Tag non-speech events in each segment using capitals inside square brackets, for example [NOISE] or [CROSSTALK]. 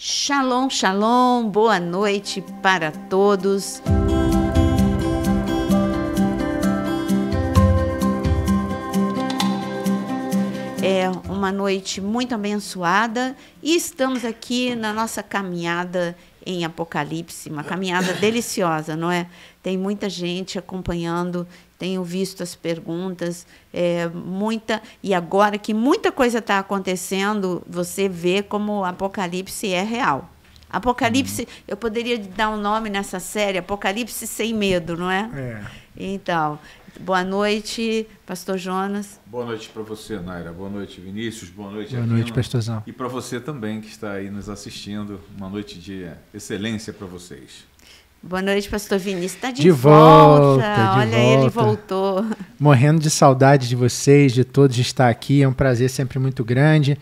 Shalom, shalom, boa noite para todos. É uma noite muito abençoada e estamos aqui na nossa caminhada em Apocalipse, uma caminhada deliciosa, não é? Tem muita gente acompanhando, tenho visto as perguntas, é, muita e agora que muita coisa está acontecendo, você vê como o Apocalipse é real. Apocalipse, uhum. eu poderia dar um nome nessa série, Apocalipse sem medo, não é? É. Então, Boa noite, pastor Jonas. Boa noite para você, Naira. Boa noite, Vinícius. Boa noite, Boa Avina. noite, pastorzão. E para você também que está aí nos assistindo. Uma noite de excelência para vocês. Boa noite, pastor Vinícius. Está de, de, volta. volta. De Olha, volta. ele voltou. Morrendo de saudade de vocês, de todos estar aqui. É um prazer sempre muito grande.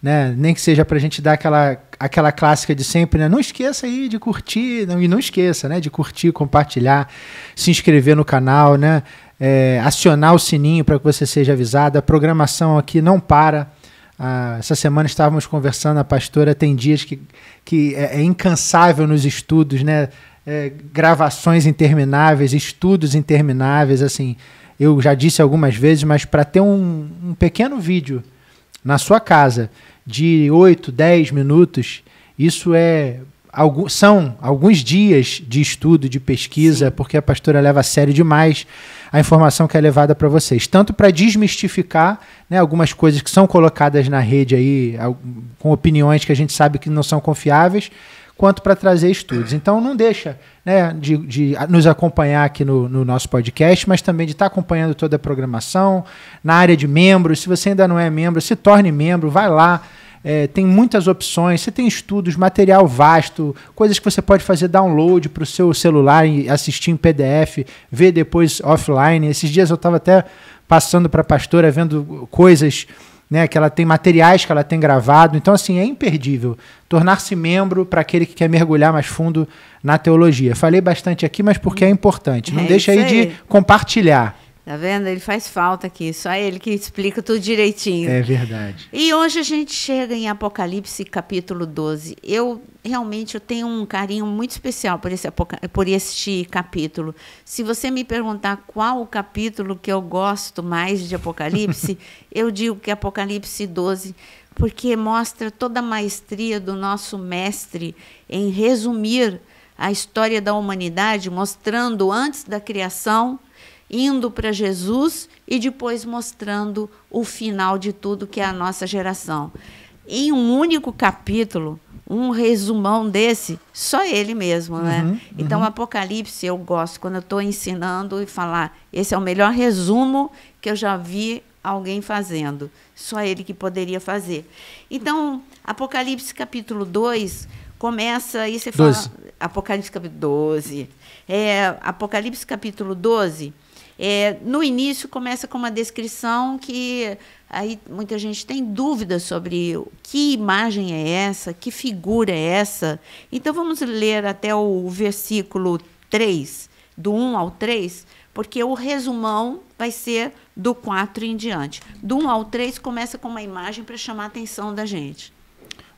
Né? Nem que seja para a gente dar aquela, aquela clássica de sempre, né? Não esqueça aí de curtir, não, e não esqueça, né? De curtir, compartilhar, se inscrever no canal, né? é, acionar o sininho para que você seja avisado. A programação aqui não para. Ah, essa semana estávamos conversando, a pastora tem dias que, que é, é incansável nos estudos, né? É, gravações intermináveis, estudos intermináveis, assim. Eu já disse algumas vezes, mas para ter um, um pequeno vídeo na sua casa de 8, 10 minutos, isso é Algum, são alguns dias de estudo, de pesquisa, Sim. porque a pastora leva a sério demais a informação que é levada para vocês. Tanto para desmistificar né, algumas coisas que são colocadas na rede aí, com opiniões que a gente sabe que não são confiáveis, quanto para trazer estudos. Então não deixa né, de, de nos acompanhar aqui no, no, nosso podcast, mas também de estar tá acompanhando toda a programação, na área de membros. Se você ainda não é membro, se torne membro, vai lá é, tem muitas opções, você tem estudos, material vasto, coisas que você pode fazer download para o seu celular e assistir em PDF, ver depois offline. Esses dias eu estava até passando para a pastora vendo coisas. Né, que ela tem materiais que ela tem gravado. Então, assim, é imperdível tornar-se membro para aquele que quer mergulhar mais fundo na teologia. Falei bastante aqui, mas porque é importante. Não é deixa aí de compartilhar. Tá vendo? Ele faz falta aqui. Só ele que explica tudo direitinho. É verdade. E hoje a gente chega em Apocalipse capítulo 12. Eu realmente eu tenho um carinho muito especial por esse, por este capítulo. Se você me perguntar qual o capítulo que eu gosto mais de Apocalipse, [LAUGHS] eu digo que é Apocalipse 12 porque mostra toda a maestria do nosso mestre em resumir a história da humanidade, mostrando antes da criação indo para Jesus e depois mostrando o final de tudo que é a nossa geração. Em um único capítulo, um resumão desse, só ele mesmo, né? Uhum, então, uhum. Apocalipse eu gosto quando eu estou ensinando e falar, esse é o melhor resumo que eu já vi alguém fazendo. Só ele que poderia fazer. Então, Apocalipse capítulo 2 começa e você fala. Apocalipse capítulo 12. É, Apocalipse capítulo 12 é, no início começa com uma descrição que aí muita gente tem dúvidas sobre que imagem é essa, que figura é essa. Então vamos ler até o versículo 3, do 1 ao 3, porque o resumão vai ser do 4 em diante. Do 1 ao 3 começa com uma imagem para chamar a atenção da gente.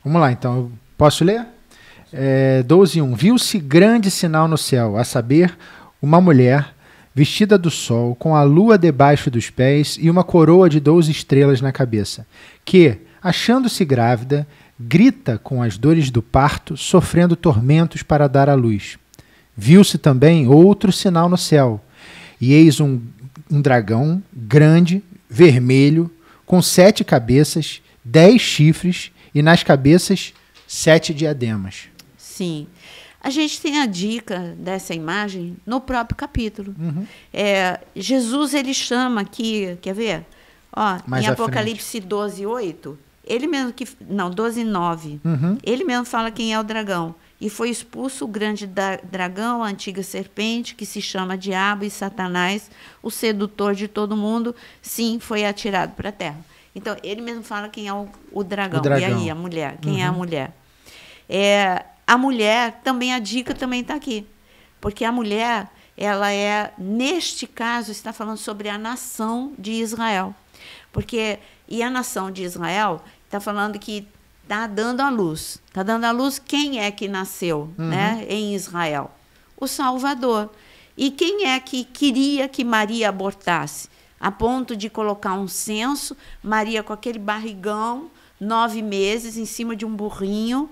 Vamos lá, então. Posso ler? É, 1. Viu-se grande sinal no céu, a saber, uma mulher vestida do sol, com a lua debaixo dos pés e uma coroa de doze estrelas na cabeça, que, achando-se grávida, grita com as dores do parto, sofrendo tormentos para dar à luz. Viu-se também outro sinal no céu, e eis um, um dragão grande, vermelho, com sete cabeças, dez chifres, e nas cabeças sete diademas. Sim, a gente tem a dica dessa imagem no próprio capítulo. Uhum. É, Jesus ele chama aqui, quer ver? Ó, em Apocalipse 12, 8, ele mesmo que. Não, 12, 9. Uhum. Ele mesmo fala quem é o dragão. E foi expulso o grande dragão, a antiga serpente, que se chama Diabo e Satanás, o sedutor de todo mundo. Sim, foi atirado para a terra. Então, ele mesmo fala quem é o, o, dragão. o dragão. E aí, a mulher? Quem uhum. é a uhum. mulher? É, a mulher também a dica também está aqui, porque a mulher ela é neste caso está falando sobre a nação de Israel, porque e a nação de Israel está falando que está dando a luz, está dando a luz quem é que nasceu, uhum. né, em Israel, o Salvador. E quem é que queria que Maria abortasse? A ponto de colocar um censo, Maria com aquele barrigão, nove meses, em cima de um burrinho,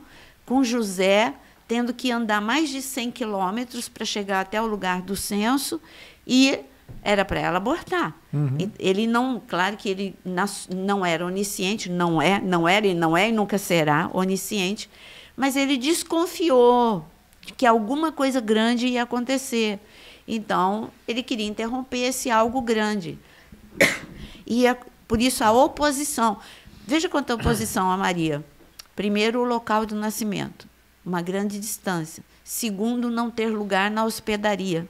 com José tendo que andar mais de 100 quilômetros para chegar até o lugar do censo e era para ela abortar. Uhum. Ele não, claro que ele não era onisciente, não é, não era e não é e nunca será onisciente, mas ele desconfiou de que alguma coisa grande ia acontecer. Então, ele queria interromper esse algo grande. E por isso a oposição. Veja quanta oposição a Maria. Primeiro, o local do nascimento, uma grande distância. Segundo, não ter lugar na hospedaria.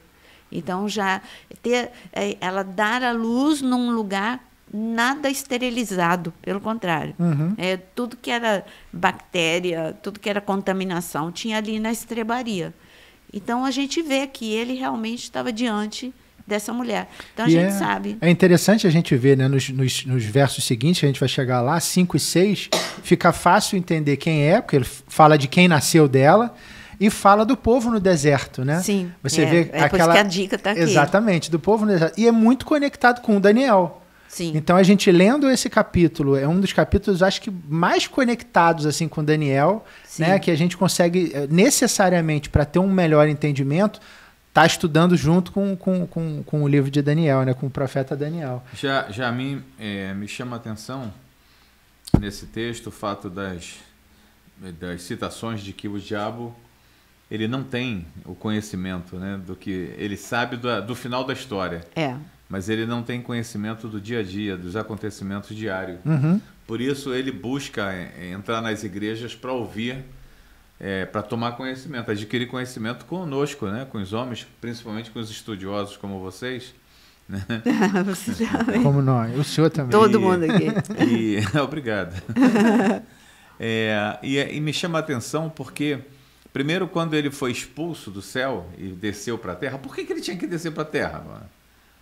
Então, já ter, é, ela dar a luz num lugar nada esterilizado, pelo contrário. Uhum. É, tudo que era bactéria, tudo que era contaminação, tinha ali na estrebaria. Então, a gente vê que ele realmente estava diante dessa mulher. Então a e gente é, sabe. É interessante a gente ver, né, nos, nos, nos, versos seguintes, a gente vai chegar lá, 5 e 6, fica fácil entender quem é, porque ele fala de quem nasceu dela e fala do povo no deserto, né? Sim. Você é, vê é aquela a dica tá aqui. Exatamente, do povo no deserto. E é muito conectado com o Daniel. Sim. Então a gente lendo esse capítulo, é um dos capítulos acho que mais conectados assim com Daniel, né, Sim. né, que a gente consegue eh, necessariamente para ter um melhor entendimento tá estudando junto com, com, com, com, o livro de Daniel, né? com o profeta Daniel. Já, já a mim é, me chama a atenção nesse texto o fato das, das citações de que o diabo ele não tem o conhecimento né, do que ele sabe do, do final da história. É. Mas ele não tem conhecimento do dia a dia, dos acontecimentos diários. Uhum. Por isso ele busca é, entrar nas igrejas para ouvir é, para tomar conhecimento, adquirir conhecimento conosco, né? com os homens, principalmente com os estudiosos como vocês. Né? [LAUGHS] como nós, o senhor também. Todo mundo aqui. E, [LAUGHS] obrigado. É, e, e, me chama a atenção porque, primeiro, quando ele foi expulso do céu e desceu para a Terra, por que, que ele tinha que descer para a Terra? Mano?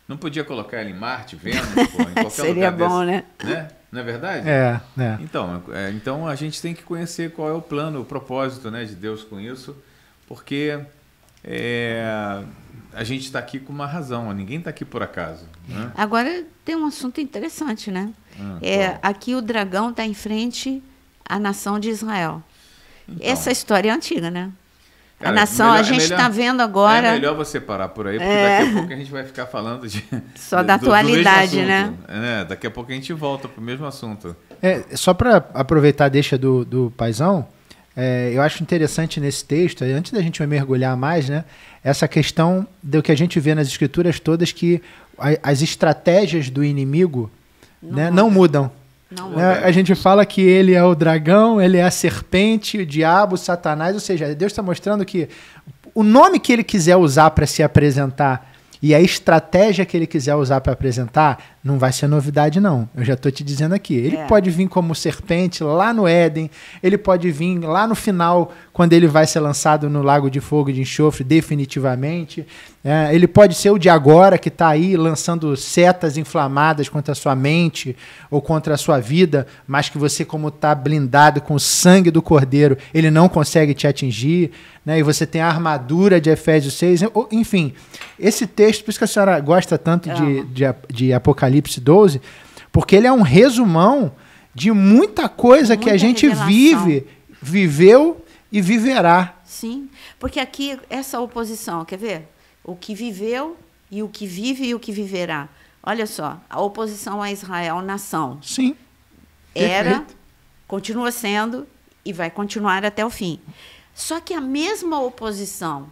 Não podia colocar ele em Marte, Vênus, em qualquer [LAUGHS] Seria lugar bom, desse, né? né? Não é verdade? É, é. Então, é, então a gente tem que conhecer qual é o plano, o propósito né, de Deus com isso, porque é, a gente está aqui com uma razão, ninguém está aqui por acaso. Né? Agora tem um assunto interessante, né? Ah, é, aqui o dragão está em frente à nação de Israel. Então, Essa é história é antiga, né? Cara, a nação, melhor, a é gente está é vendo agora. É melhor você parar por aí, porque é. daqui a é. pouco a gente vai ficar falando de. Só da do, atualidade, do né? É, daqui a pouco a gente volta para o mesmo assunto. É, só para aproveitar a deixa do, do paizão, é, eu acho interessante nesse texto, antes da gente mergulhar mais, né? Essa questão do que a gente vê nas escrituras todas, que a, as estratégias do inimigo não, né, não mudam. Não, não. É, a gente fala que ele é o dragão, ele é a serpente, o diabo, o satanás, ou seja, Deus está mostrando que o nome que ele quiser usar para se apresentar e a estratégia que ele quiser usar para apresentar, não vai ser novidade, não. Eu já estou te dizendo aqui. Ele é. pode vir como serpente lá no Éden, ele pode vir lá no final, quando ele vai ser lançado no Lago de Fogo e de Enxofre, definitivamente. É, ele pode ser o de agora, que está aí lançando setas inflamadas contra a sua mente ou contra a sua vida, mas que você, como está blindado com o sangue do Cordeiro, ele não consegue te atingir. Né? E você tem a armadura de Efésios 6. Enfim, esse texto, por isso que a senhora gosta tanto de, de, de Apocalipse Apocalipse 12, porque ele é um resumão de muita coisa muita que a gente revelação. vive, viveu e viverá. Sim, porque aqui essa oposição, quer ver? O que viveu e o que vive e o que viverá. Olha só, a oposição a Israel nação. Sim. Era, Perfeito. continua sendo e vai continuar até o fim. Só que a mesma oposição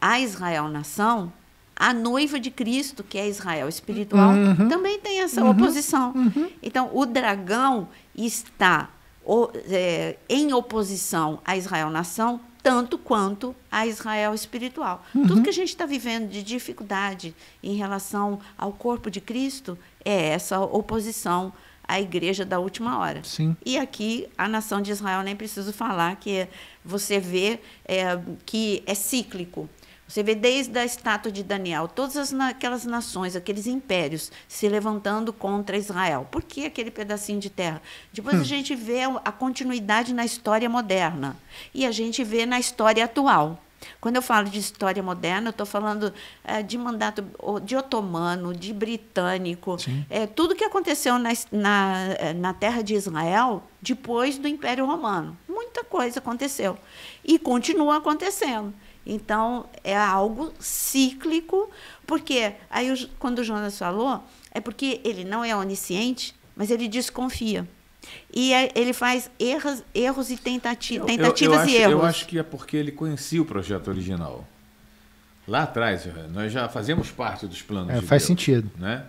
a Israel nação a noiva de Cristo, que é Israel espiritual, uhum. também tem essa uhum. oposição. Uhum. Então, o dragão está o, é, em oposição a Israel nação, tanto quanto a Israel espiritual. Uhum. Tudo que a gente está vivendo de dificuldade em relação ao corpo de Cristo é essa oposição à igreja da última hora. Sim. E aqui a nação de Israel nem preciso falar que é, você vê é, que é cíclico. Você vê desde a estátua de Daniel, todas as, aquelas nações, aqueles impérios se levantando contra Israel. Por que aquele pedacinho de terra? Depois hum. a gente vê a continuidade na história moderna e a gente vê na história atual. Quando eu falo de história moderna, eu estou falando é, de mandato de otomano, de britânico, é, tudo que aconteceu na, na, é, na terra de Israel depois do Império Romano. Muita coisa aconteceu e continua acontecendo. Então, é algo cíclico, porque aí quando o Jonas falou, é porque ele não é onisciente, mas ele desconfia. E ele faz erros, erros e tentati tentativas eu, eu, acho, e erros. Eu acho que é porque ele conhecia o projeto original. Lá atrás, nós já fazemos parte dos planos. É, de faz Deus, sentido. Né?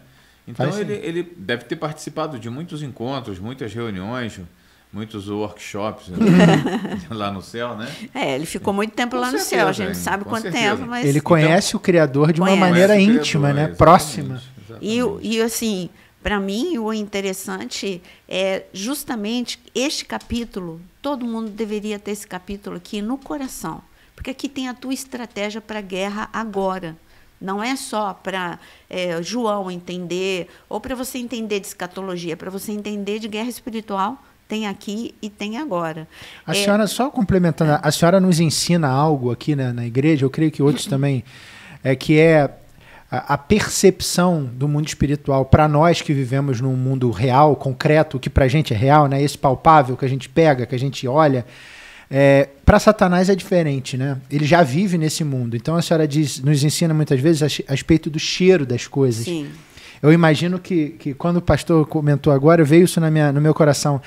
Então, faz ele, ele deve ter participado de muitos encontros, muitas reuniões, muitos workshops né? [LAUGHS] lá no céu, né? É, ele ficou muito tempo com lá certeza, no céu, a gente sabe quanto certeza. tempo, mas. Ele conhece então, o Criador de uma maneira criador, íntima, né? Próxima. Exatamente. E, e assim, para mim, o interessante é justamente este capítulo. Todo mundo deveria ter esse capítulo aqui no coração, porque aqui tem a tua estratégia para a guerra agora. Não é só para é, João entender, ou para você entender de escatologia, para você entender de guerra espiritual, tem aqui e tem agora. A é... senhora, só complementando, a senhora nos ensina algo aqui né, na igreja, eu creio que outros [COUGHS] também, é que é a, a percepção do mundo espiritual para nós que vivemos num mundo real, concreto, que para a gente é real, né, esse palpável que a gente pega, que a gente olha, é, para Satanás é diferente, né? Ele já vive nesse mundo. Então a senhora diz, nos ensina muitas vezes a, a respeito do cheiro das coisas. Sim. Eu imagino que, que quando o pastor comentou agora, veio isso na minha, no meu coração.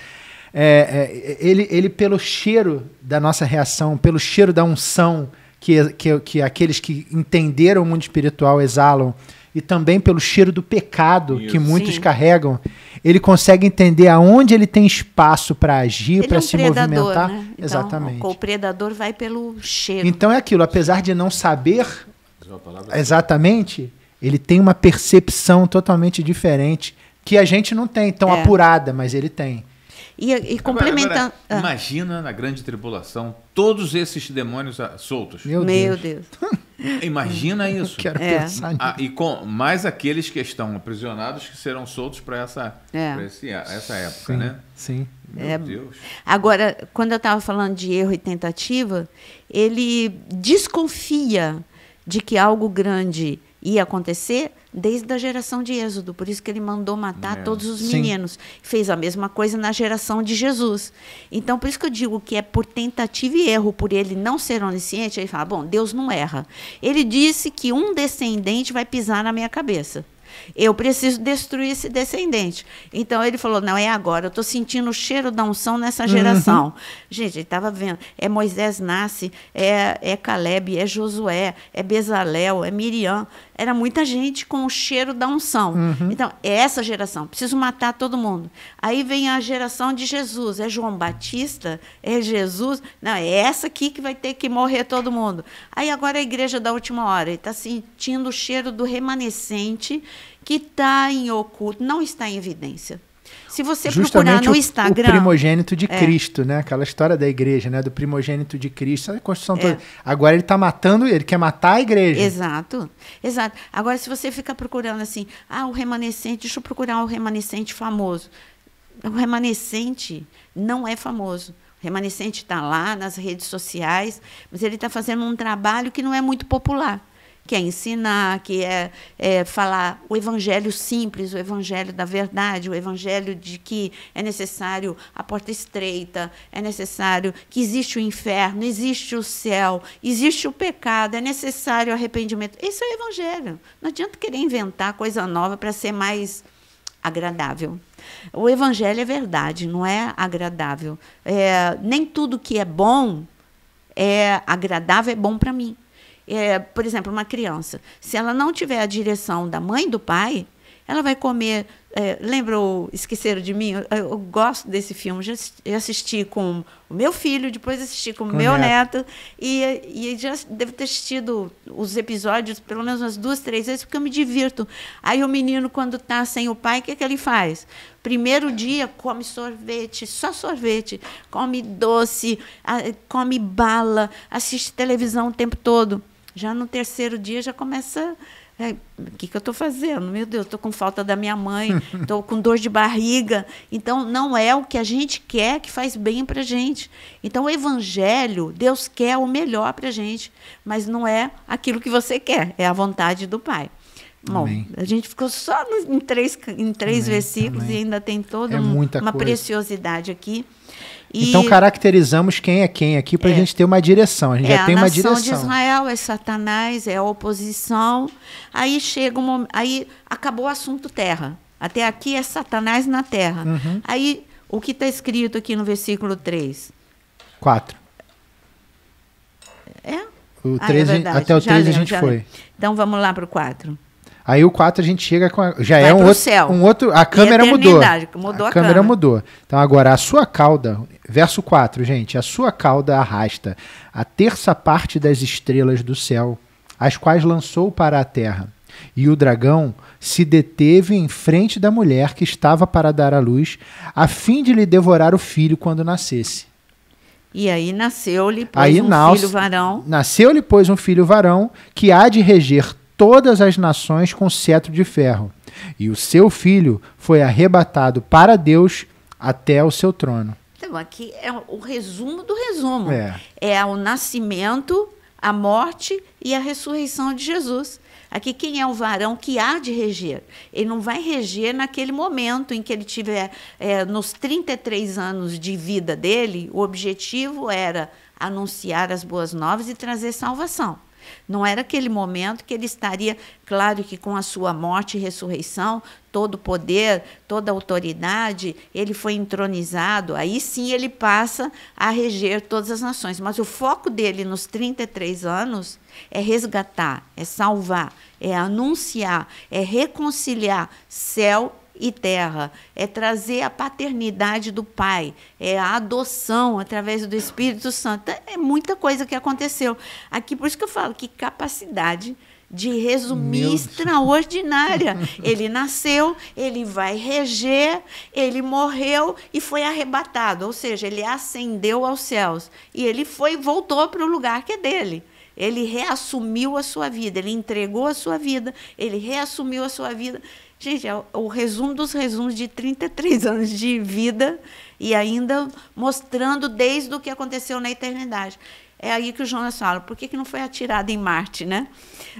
É, é, ele, ele, pelo cheiro da nossa reação, pelo cheiro da unção que, que, que aqueles que entenderam o mundo espiritual exalam, e também pelo cheiro do pecado Isso. que muitos Sim. carregam, ele consegue entender aonde ele tem espaço para agir, para é um se predador, movimentar. Né? Então, Exatamente. O predador vai pelo cheiro. Então é aquilo, apesar de não saber assim. exatamente, ele tem uma percepção totalmente diferente que a gente não tem, tão é. apurada, mas ele tem. E, e complementando. Ah. Imagina na grande tribulação todos esses demônios ah, soltos. Meu Deus. Meu Deus. [LAUGHS] Imagina isso. Eu quero é. pensar nisso. Ah, e com, mais aqueles que estão aprisionados que serão soltos para essa, é. essa época, sim, né? Sim. Meu é. Deus. Agora, quando eu estava falando de erro e tentativa, ele desconfia de que algo grande ia acontecer desde a geração de Êxodo. Por isso que ele mandou matar é. todos os meninos. Sim. Fez a mesma coisa na geração de Jesus. Então, por isso que eu digo que é por tentativa e erro, por ele não ser onisciente, ele fala: bom, Deus não erra. Ele disse que um descendente vai pisar na minha cabeça. Eu preciso destruir esse descendente. Então ele falou: não, é agora, eu estou sentindo o cheiro da unção nessa uhum. geração. Uhum. Gente, ele estava vendo. É Moisés nasce, é, é Caleb, é Josué, é Bezalel, é Miriam era muita gente com o cheiro da unção. Uhum. Então, é essa geração, preciso matar todo mundo. Aí vem a geração de Jesus, é João Batista, é Jesus, não, é essa aqui que vai ter que morrer todo mundo. Aí agora a igreja da última hora, está sentindo o cheiro do remanescente que está em oculto, não está em evidência. Se você Justamente procurar no o, Instagram. O primogênito de é. Cristo, né? Aquela história da igreja, né? Do primogênito de Cristo, a construção é. toda. Agora ele está matando, ele quer matar a igreja. Exato, exato. Agora, se você fica procurando assim, ah, o remanescente, deixa eu procurar o remanescente famoso. O remanescente não é famoso. O remanescente está lá nas redes sociais, mas ele está fazendo um trabalho que não é muito popular que é ensinar, que é, é, falar o evangelho simples, o evangelho da verdade, o evangelho de que é necessário a porta estreita, é necessário que existe o inferno, existe o céu, existe o pecado, é necessário arrependimento. Esse é o evangelho. Não adianta querer inventar coisa nova para ser mais agradável. O evangelho é verdade, não é agradável. É, nem tudo que é bom é agradável é bom para mim é, por exemplo, uma criança, se ela não tiver a direção da mãe do pai, ela vai comer. É, lembrou Esqueceram de mim? Eu, eu, gosto desse filme. Já assisti com o meu filho, depois assisti com o meu neto. neto. e, e já devo ter assistido os episódios pelo menos umas duas, três vezes, porque eu me divirto. Aí o menino, quando está sem o pai, o que, é que ele faz? Primeiro dia, come sorvete, só sorvete. Come doce, come bala, assiste televisão o tempo todo. Já no terceiro dia já começa. O é, que, que eu estou fazendo? Meu Deus, estou com falta da minha mãe, estou [LAUGHS] com dor de barriga. Então, não é o que a gente quer que faz bem para gente. Então, o Evangelho, Deus quer o melhor para gente, mas não é aquilo que você quer, é a vontade do Pai. Bom, Amém. a gente ficou só em três, em três Amém. versículos Amém. e ainda tem toda é um, uma coisa. preciosidade aqui. Então e então caracterizamos quem é quem aqui para a é, gente ter uma direção. A gente é, já tem uma direção. de Israel é Satanás, é a oposição. Aí chega um momento, aí acabou o assunto terra. Até aqui é Satanás na terra. Uhum. Aí o que está escrito aqui no versículo 3? 4. É? O 3 ah, é até o 3 a gente foi. Então vamos lá para o 4. Aí o 4 a gente chega com a, já Vai é um outro, céu. um outro, a câmera mudou. mudou. A, a câmera, câmera mudou. Então agora a sua cauda, verso 4, gente, a sua cauda arrasta a terça parte das estrelas do céu, as quais lançou para a terra. E o dragão se deteve em frente da mulher que estava para dar à luz, a fim de lhe devorar o filho quando nascesse. E aí nasceu-lhe, pois, aí, um filho varão. Nasceu-lhe, pois, um filho varão que há de reger todas as nações com cetro de ferro, e o seu filho foi arrebatado para Deus até o seu trono. Então, aqui é o resumo do resumo. É, é o nascimento, a morte e a ressurreição de Jesus. Aqui quem é o varão que há de reger? Ele não vai reger naquele momento em que ele tiver, é, nos 33 anos de vida dele, o objetivo era anunciar as boas novas e trazer salvação. Não era aquele momento que ele estaria, claro que com a sua morte e ressurreição, todo o poder, toda a autoridade, ele foi entronizado. Aí sim ele passa a reger todas as nações. Mas o foco dele nos 33 anos é resgatar, é salvar, é anunciar, é reconciliar céu e terra, é trazer a paternidade do Pai, é a adoção através do Espírito Santo. É muita coisa que aconteceu. Aqui, por isso que eu falo que capacidade de resumir Meu extraordinária. ele nasceu, ele vai reger, ele morreu e foi arrebatado, ou seja, ele ascendeu aos céus e ele foi voltou para o lugar que é dele. Ele reassumiu a sua vida, ele entregou a sua vida, ele reassumiu a sua vida. Gente, é o resumo dos resumos de 33 anos de vida e ainda mostrando desde o que aconteceu na eternidade. É aí que o Jonas fala, por que, que não foi atirado em Marte, né?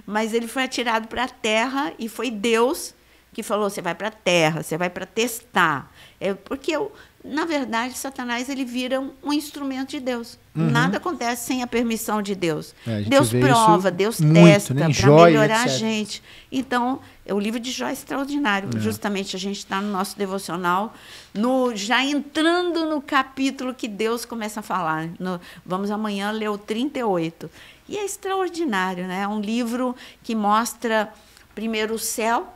Mas ele foi atirado para a Terra e foi Deus que falou: você vai para a terra, você vai para testar. É, porque eu, na verdade, Satanás ele vira um, um instrumento de Deus. Uhum. Nada acontece sem a permissão de Deus. É, Deus prova, Deus testa né? para melhorar etc. a gente. Então, é o livro de Jó é extraordinário. É. Justamente a gente está no nosso devocional, no, já entrando no capítulo que Deus começa a falar. No, vamos amanhã ler o 38. E é extraordinário, né? É um livro que mostra primeiro o céu,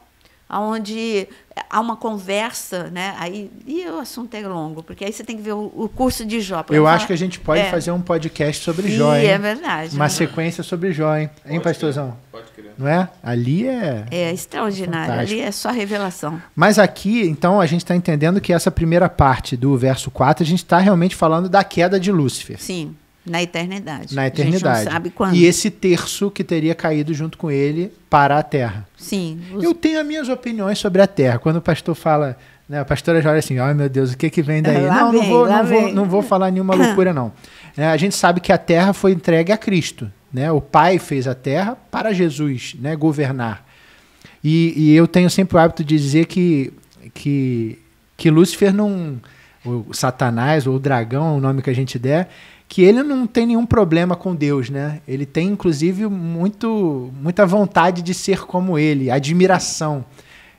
onde há uma conversa, né? Aí, e o assunto é longo, porque aí você tem que ver o, o curso de Jó. Eu falar. acho que a gente pode é. fazer um podcast sobre Jó, hein? é verdade. Uma sequência sobre Jó, hein, pode hein pastorzão? Pode crer. Não é? Ali é... É extraordinário, Fantástico. ali é só revelação. Mas aqui, então, a gente está entendendo que essa primeira parte do verso 4, a gente está realmente falando da queda de Lúcifer. Sim. Na eternidade. Na eternidade. A gente sabe quando. E esse terço que teria caído junto com ele para a terra. Sim. Os... Eu tenho as minhas opiniões sobre a terra. Quando o pastor fala, né, a pastora já olha assim: ai oh, meu Deus, o que, que vem daí? não, vem, não, vou, não, vem. vou, não vou falar nenhuma loucura, não. [COUGHS] É, a gente sabe que a terra foi entregue a Cristo. Né? O Pai fez a terra para Jesus né, governar. E, e eu tenho sempre o hábito de dizer que, que, que Lúcifer não. O Satanás, ou o dragão, o nome que a gente der, que ele não tem nenhum problema com Deus, né? Ele tem, inclusive, muito, muita vontade de ser como ele, admiração.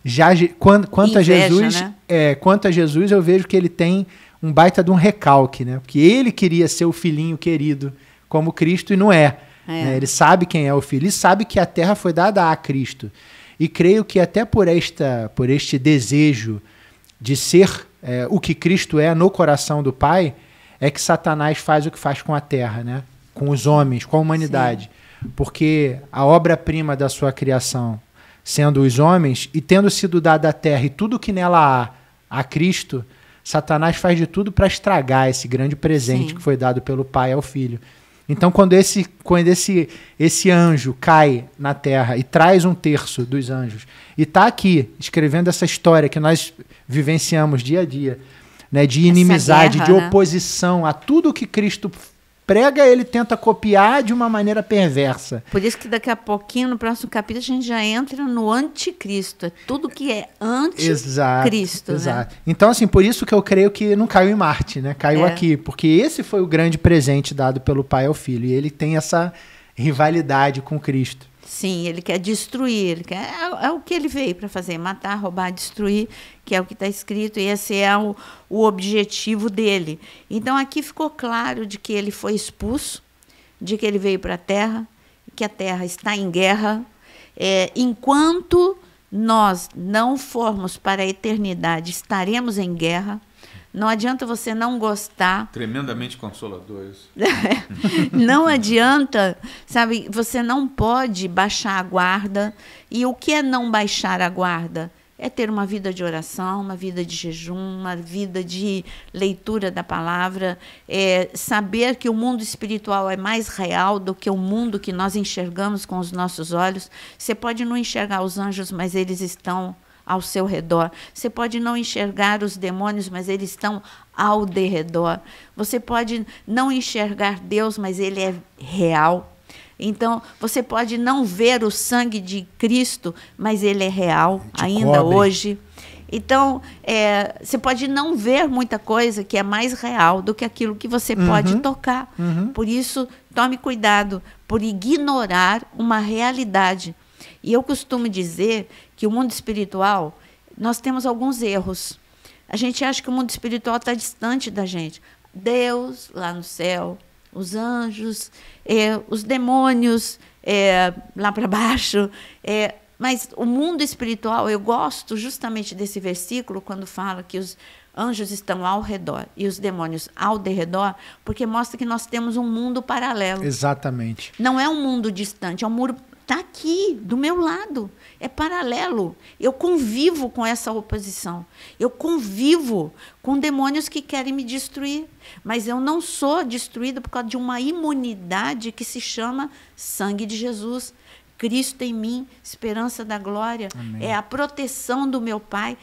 Já, quando, quanto Inveja, a Jesus, né? é, quanto a Jesus, eu vejo que ele tem um baita de um recalque, né? Porque ele queria ser o filhinho querido como Cristo e não é. é. Né? Ele sabe quem é o filho e sabe que a terra foi dada a Cristo. E creio que até por esta, por este desejo de ser é, o que Cristo é no coração do Pai, é que Satanás faz o que faz com a terra, né? com os homens, com a humanidade. Sim. Porque a obra-prima da sua criação, sendo os homens, e tendo sido dada a terra e tudo que nela há a Cristo, Satanás faz de tudo para estragar esse grande presente Sim. que foi dado pelo Pai ao Filho. Então, quando esse, quando esse, esse anjo cai na terra e traz um terço dos anjos, e está aqui escrevendo essa história que nós vivenciamos dia a dia, né, de inimizade, guerra, de né? oposição né? a tudo que Cristo prega, ele tenta copiar de uma maneira perversa. Por isso que daqui a pouquinho, no próximo capítulo, a gente já entra no anticristo. É tudo que é anticristo. Exato. Né? Então, assim, por isso que eu creio que não caiu em Marte, né? Caiu é. aqui. Porque esse foi o grande presente dado pelo pai ao filho. E ele tem essa rivalidade com Cristo. Sim, ele quer destruir. Ele quer, é, é o que ele veio para fazer: matar, roubar, destruir, que é o que está escrito, e esse é o, o objetivo dele. Então aqui ficou claro de que ele foi expulso, de que ele veio para a terra, que a terra está em guerra. É, enquanto nós não formos para a eternidade, estaremos em guerra. Não adianta você não gostar. Tremendamente consolador isso. [LAUGHS] não adianta, sabe? Você não pode baixar a guarda. E o que é não baixar a guarda? É ter uma vida de oração, uma vida de jejum, uma vida de leitura da palavra, é saber que o mundo espiritual é mais real do que o mundo que nós enxergamos com os nossos olhos. Você pode não enxergar os anjos, mas eles estão ao seu redor. Você pode não enxergar os demônios, mas eles estão ao derredor. Você pode não enxergar Deus, mas ele é real. Então, você pode não ver o sangue de Cristo, mas ele é real ainda cobre. hoje. Então, é, você pode não ver muita coisa que é mais real do que aquilo que você uhum. pode tocar. Uhum. Por isso, tome cuidado por ignorar uma realidade. E eu costumo dizer que o mundo espiritual, nós temos alguns erros. A gente acha que o mundo espiritual está distante da gente. Deus lá no céu, os anjos, é, os demônios é, lá para baixo. É, mas o mundo espiritual, eu gosto justamente desse versículo quando fala que os anjos estão ao redor e os demônios ao derredor, porque mostra que nós temos um mundo paralelo. Exatamente. Não é um mundo distante, é um, muro, está aqui, do meu lado, é paralelo. Eu convivo com essa oposição, eu convivo com demônios que querem me destruir, mas eu não sou destruída por causa de uma imunidade que se chama sangue de Jesus. Cristo em mim, esperança da glória, Amém. é a proteção do meu Pai.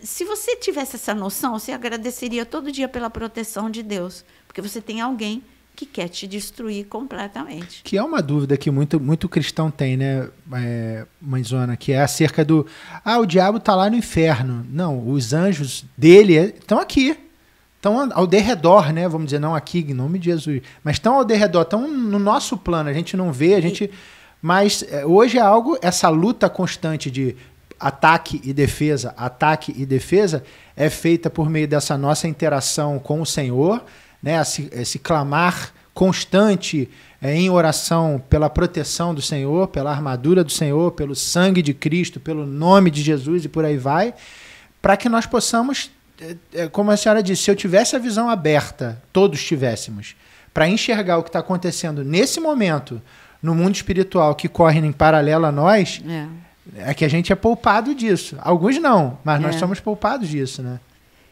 Se você tivesse essa noção, você agradeceria todo dia pela proteção de Deus, porque você tem alguém que quer te destruir completamente. Que é uma dúvida que muito, muito cristão tem, né, é, mãezona, que é acerca do ah, o diabo está lá no inferno. Não, os anjos dele estão é, aqui. Estão ao derredor, né? Vamos dizer, não aqui, em nome de Jesus. Mas estão ao derredor, estão no nosso plano. A gente não vê, a gente. E... Mas é, hoje é algo, essa luta constante de ataque e defesa, ataque e defesa, é feita por meio dessa nossa interação com o Senhor né, esse, esse eh, clamar constante é, em oração pela proteção do Senhor, pela armadura do Senhor, pelo sangue de Cristo, pelo nome de Jesus e por aí vai, para que nós possamos, é, como a senhora disse, se eu tivesse a visão aberta, todos tivéssemos, para enxergar o que está acontecendo nesse momento no mundo espiritual que corre em paralelo a nós, é. é, que a gente é poupado disso. Alguns não, mas nós é. somos poupados disso, né?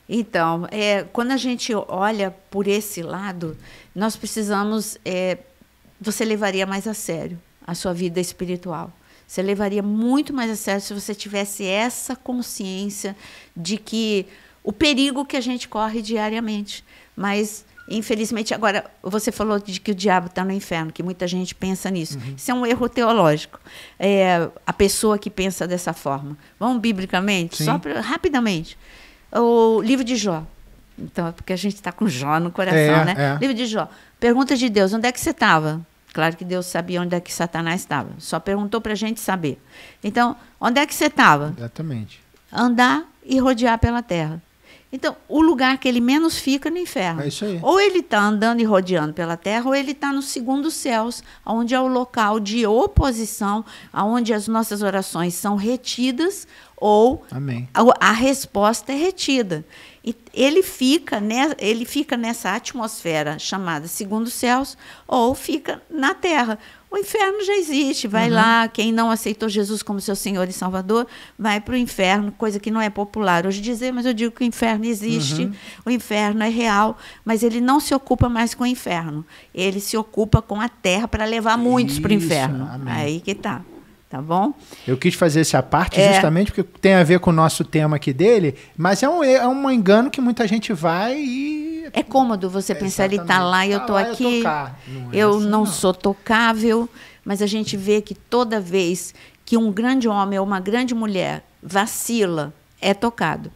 Então, é, quando a gente olha por esse lado, nós precisamos. É, você levaria mais a sério a sua vida espiritual. Você levaria muito mais a sério se você tivesse essa consciência de que o perigo que a gente corre diariamente. Mas, infelizmente, agora você falou de que o diabo está no inferno, que muita gente pensa nisso. Uhum. Isso é um erro teológico. É, a pessoa que pensa dessa forma. Vamos biblicamente, Sim. só pra, rapidamente o livro de Jó. Então, é porque a gente está com Jó no coração, é, né? É. Livro de Jó. Pergunta de Deus: onde é que você estava? Claro que Deus sabia onde é que Satanás estava. Só perguntou para a gente saber. Então, onde é que você estava? Exatamente. Andar e rodear pela terra. Então, o lugar que ele menos fica no inferno. É isso aí. Ou ele está andando e rodeando pela terra, ou ele está nos segundos céus, onde é o local de oposição, onde as nossas orações são retidas, ou a, a resposta é retida. E ele fica, né, ele fica nessa atmosfera chamada segundo céus ou fica na terra. O inferno já existe, vai uhum. lá. Quem não aceitou Jesus como seu Senhor e Salvador, vai para o inferno, coisa que não é popular hoje dizer, mas eu digo que o inferno existe, uhum. o inferno é real, mas ele não se ocupa mais com o inferno. Ele se ocupa com a terra para levar muitos para o inferno. Amém. Aí que tá tá bom? Eu quis fazer essa parte é. justamente porque tem a ver com o nosso tema aqui dele, mas é um, é um engano que muita gente vai e. É cômodo você é, pensar, ele está lá e eu tá estou aqui. Eu, não, é eu assim, não, não, sou tocável, mas a gente vê que toda vez que um grande homem ou uma grande mulher vacila, é tocado.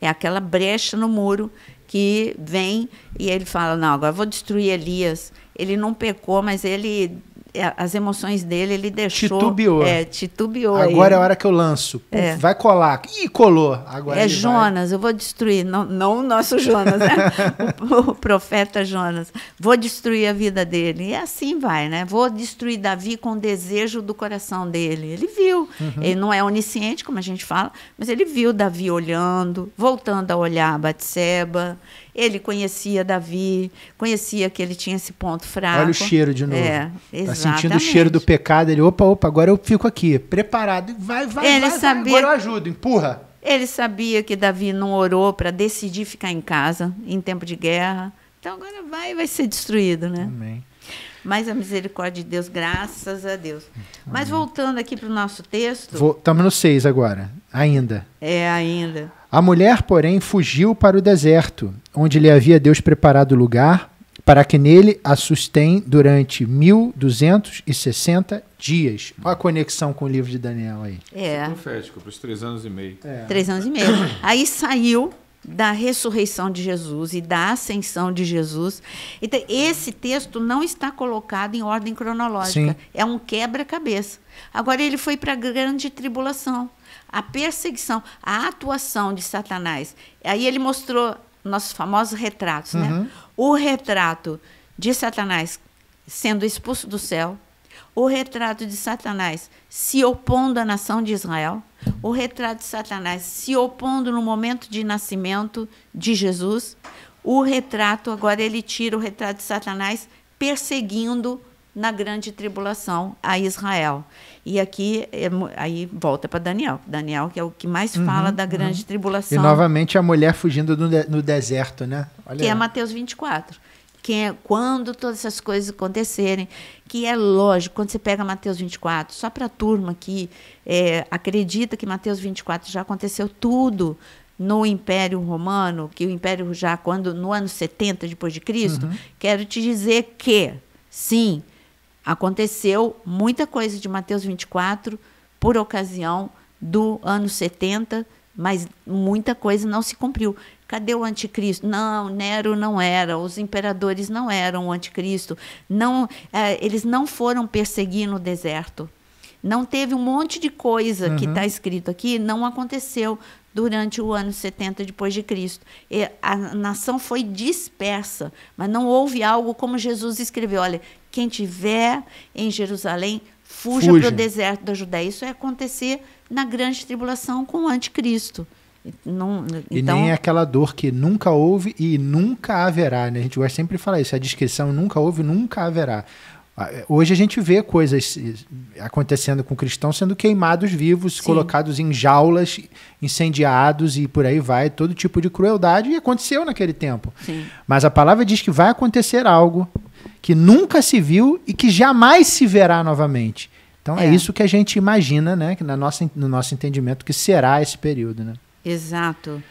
É aquela brecha no muro que vem e ele fala: Não, agora vou destruir Elias. Ele não pecou, mas ele é, as emoções dele, ele deixou. Titubeou. É, titubeou. Agora é a hora que eu lanço. Puf, é. Vai colar. Ih, colou. Agora é Jonas, vai. eu vou destruir. Não, não o nosso Jonas, né? [LAUGHS] o, o, profeta Jonas. Vou destruir a vida dele. E é assim vai, né? Vou destruir Davi com o desejo do coração dele. Ele viu. Uhum. Ele não é onisciente, como a gente fala, mas ele viu Davi olhando, voltando a olhar a Batseba. Ele conhecia Davi, conhecia que ele tinha esse ponto fraco. Olha o cheiro de novo. É, tá sentindo o cheiro do pecado. Ele, opa, opa, agora eu fico aqui, preparado. Vai, vai, ele vai, sabia... vai, agora eu ajudo, empurra. Ele sabia que Davi não orou para decidir ficar em casa em tempo de guerra. Então agora vai vai ser destruído, né? Amém. Mas a misericórdia de Deus, graças a Deus. Mas voltando aqui para o nosso texto. Estamos no 6 agora, ainda. É, ainda. A mulher, porém, fugiu para o deserto, onde lhe havia Deus preparado lugar para que nele a sustém durante 1260 dias. Olha a conexão com o livro de Daniel aí. É. é profético, para os três anos e meio. É. Três anos e meio. [COUGHS] Aí saiu da ressurreição de Jesus e da ascensão de Jesus. Então, esse texto não está colocado em ordem cronológica. Sim. É um quebra-cabeça. Agora, ele foi para a grande tribulação a perseguição, a atuação de Satanás. Aí ele mostrou nossos famosos retratos, né? uhum. né? O retrato de Satanás sendo expulso do céu, o retrato de Satanás se opondo à nação de Israel, o retrato de Satanás se opondo no momento de nascimento de Jesus, o retrato, agora ele tira o retrato de Satanás perseguindo na grande tribulação a Israel. E aqui, é aí volta para Daniel. Daniel, que é o que mais uhum, fala da uhum. grande uhum. tribulação. E novamente a mulher fugindo do, no deserto, né? Olha que é lá. é Mateus 24. Que é quando todas essas coisas acontecerem, que é lógico, quando você pega Mateus 24, só para a turma que é, acredita que Mateus 24 já aconteceu tudo no Império Romano, que o Império já quando no ano 70 depois de Cristo, uhum. quero te dizer que sim, Aconteceu muita coisa de Mateus 24 por ocasião do ano 70, mas muita coisa não se cumpriu. Cadê o anticristo? Não, Nero não era, os imperadores não eram o anticristo, não, é, eles não foram perseguir no deserto. Não teve um monte de coisa uhum. que está escrito aqui, não aconteceu durante o ano 70 depois de Cristo. a nação foi dispersa, mas não houve algo como Jesus escreveu, olha, quem tiver em Jerusalém, fuja, fuja. para o deserto da Judéia. Isso vai acontecer na grande tribulação com o anticristo. Não, e então nem aquela dor que nunca houve e nunca haverá. Né? A gente vai sempre falar isso. A descrição nunca houve, nunca haverá. Ah, é, hoje a gente vê coisas eh, acontecendo com cristãos sendo queimados vivos, Sim. colocados em jaulas, incendiados e por aí vai, todo tipo de crueldade e aconteceu naquele tempo. Sim. Mas a palavra diz que vai acontecer algo que nunca se viu e que jamais se verá novamente. Então é, é isso que a gente imagina, né, que na nossa, no nosso entendimento que será esse período, né? Exato.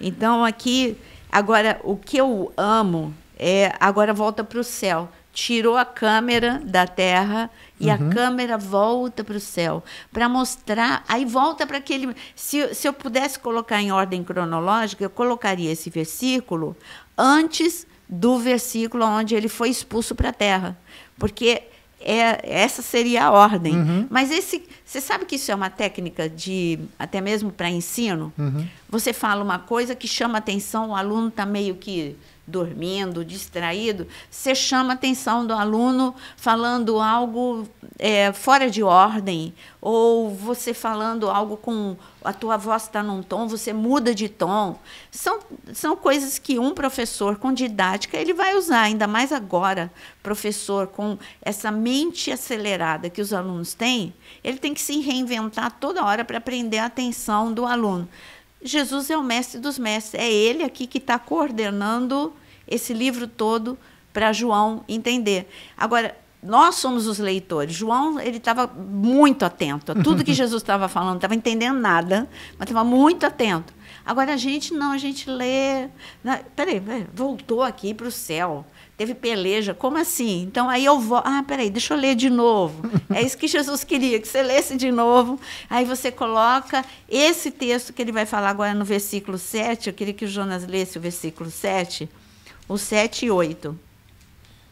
Então aqui agora o que eu amo é agora volta para o céu tirou a câmera da terra e uhum. a câmera volta para o céu para mostrar aí volta para aquele se, se eu pudesse colocar em ordem cronológica eu colocaria esse versículo antes do versículo onde ele foi expulso para a terra porque é, essa seria a ordem uhum. mas esse você sabe que isso é uma técnica de até mesmo para ensino uhum. você fala uma coisa que chama atenção o aluno está meio que dormindo, distraído, você chama a atenção do aluno falando algo é, fora de ordem, ou você falando algo com a tua voz está num tom, você muda de tom. São, são coisas que um professor com didática ele vai usar, ainda mais agora, professor com essa mente acelerada que os alunos têm, ele tem que se reinventar toda hora para prender a atenção do aluno. Jesus é o mestre dos mestres. É ele aqui que está coordenando esse livro todo para João entender. Agora, nós somos os leitores. João ele estava muito atento a tudo que [LAUGHS] Jesus estava falando, estava entendendo nada, mas estava muito atento. Agora a gente não, a gente lê. Peraí, voltou aqui para o céu teve peleja. Como assim? Então aí eu vou. Ah, peraí, deixa eu ler de novo. É isso que Jesus queria, que você lesse de novo. Aí você coloca esse texto que ele vai falar agora no versículo 7. Eu queria que o Jonas lesse o versículo 7, o 7 e 8.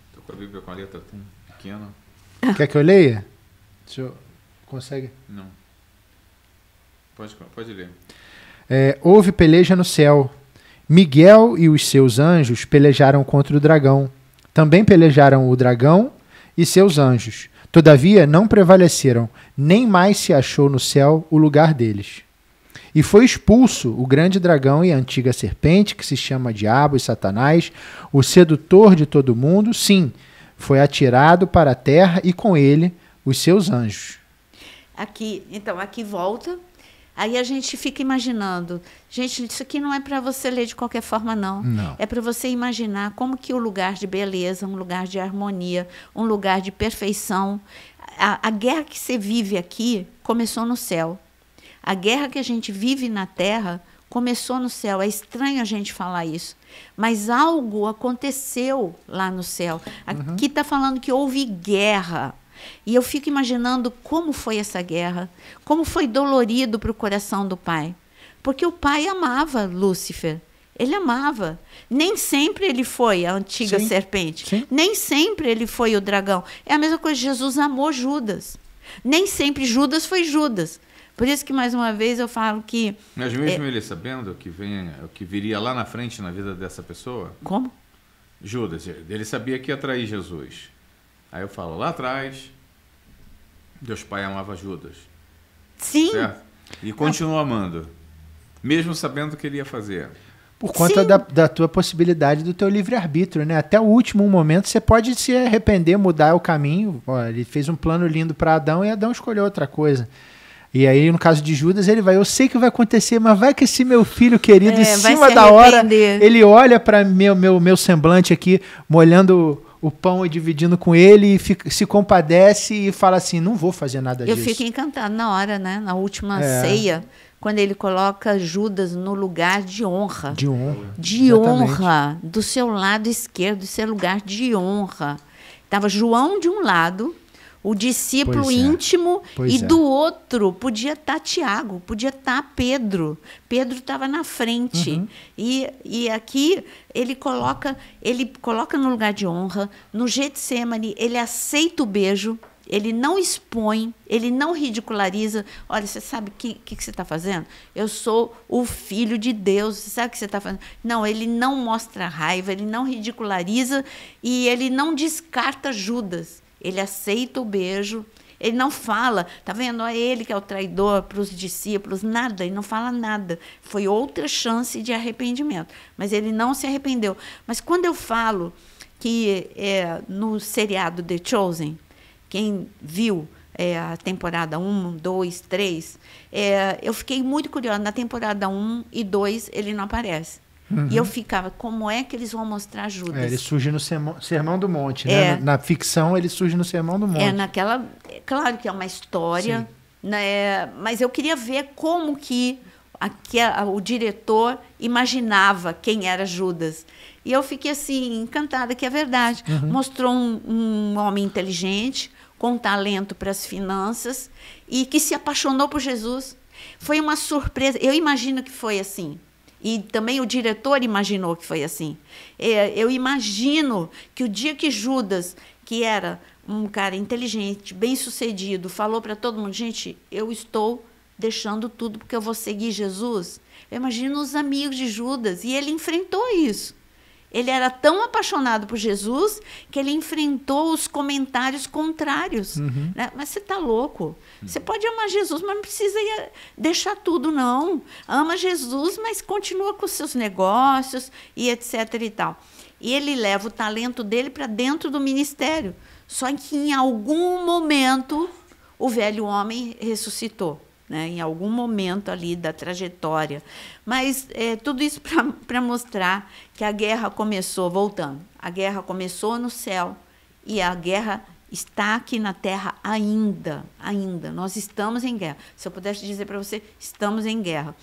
Estou com a Bíblia com a letra pequena. [LAUGHS] Quer que eu leia? Deixa eu... Consegue? Não. Pode, pode ler. É, houve peleja no céu Miguel e os seus anjos pelejaram contra o dragão. Também pelejaram o dragão e seus anjos. Todavia não prevaleceram, nem mais se achou no céu o lugar deles. E foi expulso o grande dragão e a antiga serpente, que se chama Diabo e Satanás, o sedutor de todo mundo, sim, foi atirado para a terra e com ele os seus anjos. Aqui, então, aqui volta Aí a gente fica imaginando, gente, isso aqui não é para você ler de qualquer forma não. não. É para você imaginar como que o lugar de beleza, um lugar de harmonia, um lugar de perfeição, a, a guerra que você vive aqui começou no céu. A guerra que a gente vive na terra começou no céu. É estranho a gente falar isso, mas algo aconteceu lá no céu. Aqui está uhum. Tá falando que houve guerra. E eu fico imaginando como foi essa guerra, como foi dolorido para o coração do pai. Porque o pai amava Lúcifer. Ele amava. Nem sempre ele foi a antiga Sim. serpente. Sim. Nem sempre ele foi o dragão. É a mesma coisa, Jesus amou Judas. Nem sempre Judas foi Judas. Por isso que mais uma vez eu falo que. Mas mesmo é... ele sabendo que vem, o que viria lá na frente na vida dessa pessoa. Como? Judas, ele sabia que ia trair Jesus. Aí eu falo lá atrás, Deus Pai amava Judas. Sim. Certo? E continua amando, mesmo sabendo o que ele ia fazer. Por conta da, da, tua possibilidade do teu livre-arbítrio, né? Até o último momento você pode se arrepender, mudar o caminho. Ó, ele fez um plano lindo para Adão e Adão escolheu outra coisa. E aí, no caso de Judas, ele vai, eu sei que vai acontecer, mas vai que esse meu filho querido, é, em cima da hora, ele olha para meu, meu, meu semblante aqui, molhando o pão e dividindo com ele, e fica, se compadece e fala assim: não vou fazer nada Eu disso. Eu fico encantado na hora, né? Na última é. ceia, quando ele coloca Judas no lugar de honra. De honra. De Exatamente. honra. Do seu lado esquerdo, do seu lugar de honra. Estava João de um lado o discípulo é. íntimo e é. do outro podia estar tá Tiago, podia estar tá Pedro. Pedro estava na frente uhum. e, e aqui ele coloca ele coloca no lugar de honra. No Getsemane ele aceita o beijo, ele não expõe, ele não ridiculariza. Olha, você sabe o que, que, que, você está fazendo? Eu sou o filho de Deus, você sabe o que você está fazendo? Não, ele não mostra raiva, ele não ridiculariza e ele não descarta Judas. Ele aceita o beijo. Ele não fala, tá vendo? É ele que é o traidor para os discípulos, nada, ele não fala nada. Foi outra chance de arrependimento, mas ele não se arrependeu. Mas quando eu falo que é, no seriado The Chosen, quem viu é, a temporada 1, 2, 3, é, eu fiquei muito curiosa. Na temporada 1 e 2 ele não aparece. Uhum. E eu ficava, como é que eles vão mostrar Judas? É, ele surge no sermão, sermão do Monte, né? é. né? Na, na, ficção, ele surge no Sermão do é, Monte. É, naquela. É claro que é uma história, né? mas eu queria ver como que o diretor imaginava quem era Judas. E eu fiquei assim, encantada, que é verdade. Uhum. Mostrou um, um homem inteligente, com talento para as finanças e que se apaixonou por Jesus. Foi uma surpresa. Eu imagino que foi assim. E também o diretor imaginou que foi assim. Eh, eu imagino que o dia que Judas, que era um cara inteligente, bem-sucedido, falou para todo mundo: gente, eu estou deixando tudo porque eu vou seguir Jesus. Eu imagino os amigos de Judas e ele enfrentou isso. Ele era tão apaixonado por Jesus que ele enfrentou os comentários contrários. Uhum. Né? Mas você está louco. Você pode amar Jesus, mas não precisa deixar tudo, não. Ama Jesus, mas continua com os seus negócios e etc. e tal. E ele leva o talento dele para dentro do ministério. Só que em algum momento o velho homem ressuscitou né, em algum momento ali da trajetória. Mas é, tudo isso para [LAUGHS] mostrar que a guerra começou, voltando, a guerra começou no céu e a guerra está aqui na terra ainda, ainda. Nós estamos em guerra. Se eu pudesse dizer para você, estamos em guerra.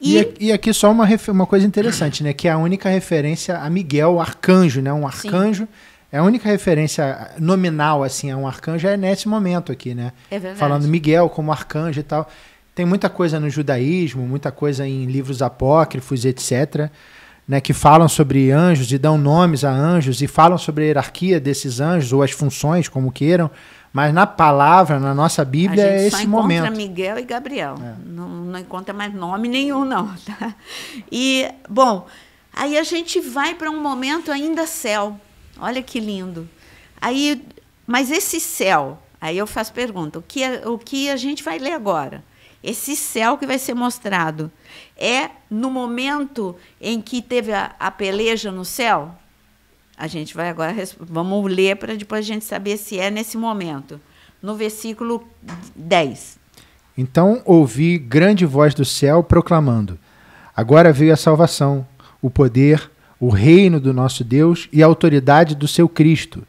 E, e, aqui só uma, uma coisa interessante, né, que é a única referência a Miguel, arcanjo, né, um arcanjo. Sim é a única referência nominal assim a um arcanjo é nesse momento aqui, né? É verdade. Falando Miguel como arcanjo e tal. Tem muita coisa no judaísmo, muita coisa em livros apócrifos, etc., né, que falam sobre anjos e dão nomes a anjos e falam sobre a hierarquia desses anjos ou as funções, como queiram. Mas na palavra, na nossa Bíblia, é esse momento. A gente só encontra momento. Miguel e Gabriel. É. Não, não encontra mais nome nenhum, não. Tá? E, bom, aí a gente vai para um momento ainda céu Olha que lindo. Aí, mas esse céu, aí eu faço pergunta, o que, é, o que a gente vai ler agora? Esse céu que vai ser mostrado é no momento em que teve a, a peleja no céu? A gente vai agora, vamos ler para depois a gente saber se é nesse momento. No versículo 10. Então ouvi grande voz do céu proclamando: Agora veio a salvação, o poder, o reino do nosso Deus e a autoridade do seu Cristo,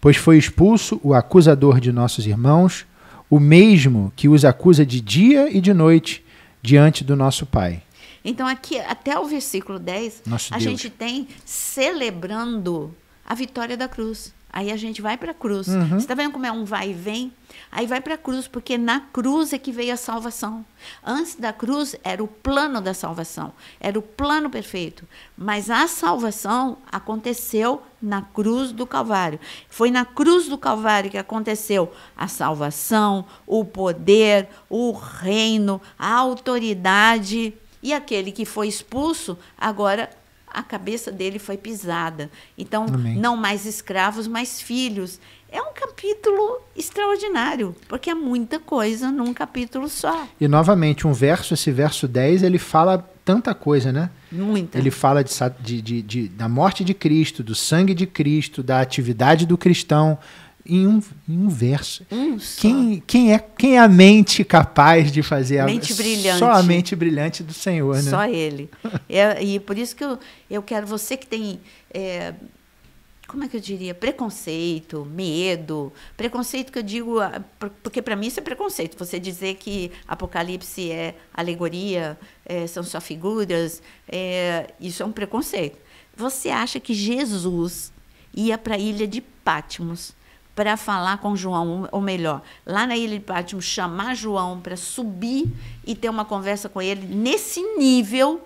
pois foi expulso o acusador de nossos irmãos, o mesmo que os acusa de dia e de noite diante do nosso Pai. Então, aqui, até o versículo 10, nosso a Deus. gente tem celebrando a vitória da cruz. Aí a gente vai para a cruz. Uhum. Você está vendo como é um vai e vem? Aí vai para a cruz, porque na cruz é que veio a salvação. Antes da cruz era o plano da salvação, era o plano perfeito. Mas a salvação aconteceu na cruz do Calvário. Foi na cruz do Calvário que aconteceu a salvação, o poder, o reino, a autoridade. E aquele que foi expulso agora a cabeça dele foi pisada. Então, Amém. não mais escravos, mas filhos. É um capítulo extraordinário, porque é muita coisa num capítulo só. E novamente, um verso, esse verso 10, ele fala tanta coisa, né? Muita. Ele fala de, de, de, de da morte de Cristo, do sangue de Cristo, da atividade do cristão, em um, em um verso. Um quem, quem, é, quem é a mente capaz de fazer mente a brilhante. Só a mente brilhante do Senhor, né? Só Ele. [LAUGHS] é, e por isso que eu, eu quero, você que tem. É, como é que eu diria? Preconceito, medo. Preconceito que eu digo, ah, porque para mim isso é preconceito. Você dizer que Apocalipse é alegoria, é, são só figuras, é, isso é um preconceito. Você acha que Jesus ia para a ilha de Patmos para falar com João, ou melhor, lá na Ilha de Pátio, chamar João para subir e ter uma conversa com ele nesse nível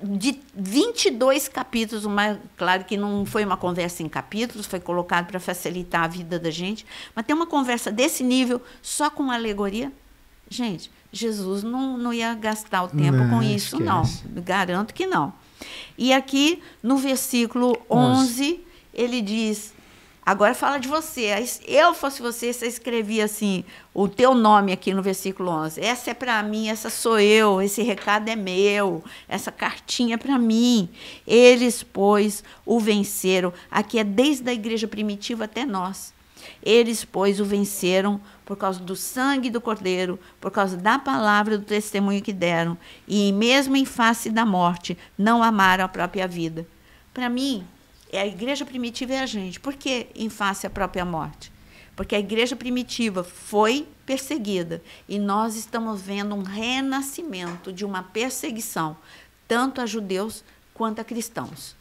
de 22 capítulos, uma, claro que não foi uma conversa em capítulos, foi colocado para facilitar a vida da gente, mas ter uma conversa desse nível só com alegoria, gente, Jesus não, não ia gastar o tempo não, com isso, esquece. não. Garanto que não. E aqui, no versículo 11, ele diz: Agora fala de você. Eu fosse você, você escrevia assim, o teu nome aqui no versículo 11. Essa é para mim, essa sou eu, esse recado é meu, essa cartinha é para mim. Eles, pois, o venceram. Aqui é desde a igreja primitiva até nós. Eles, pois, o venceram por causa do sangue do Cordeiro, por causa da palavra do testemunho que deram, e mesmo em face da morte, não amaram a própria vida. Para mim, é a igreja primitiva é a gente. Por que em face à própria morte? Porque a igreja primitiva foi perseguida e nós estamos vendo um renascimento de uma perseguição, tanto a judeus quanto a cristãos.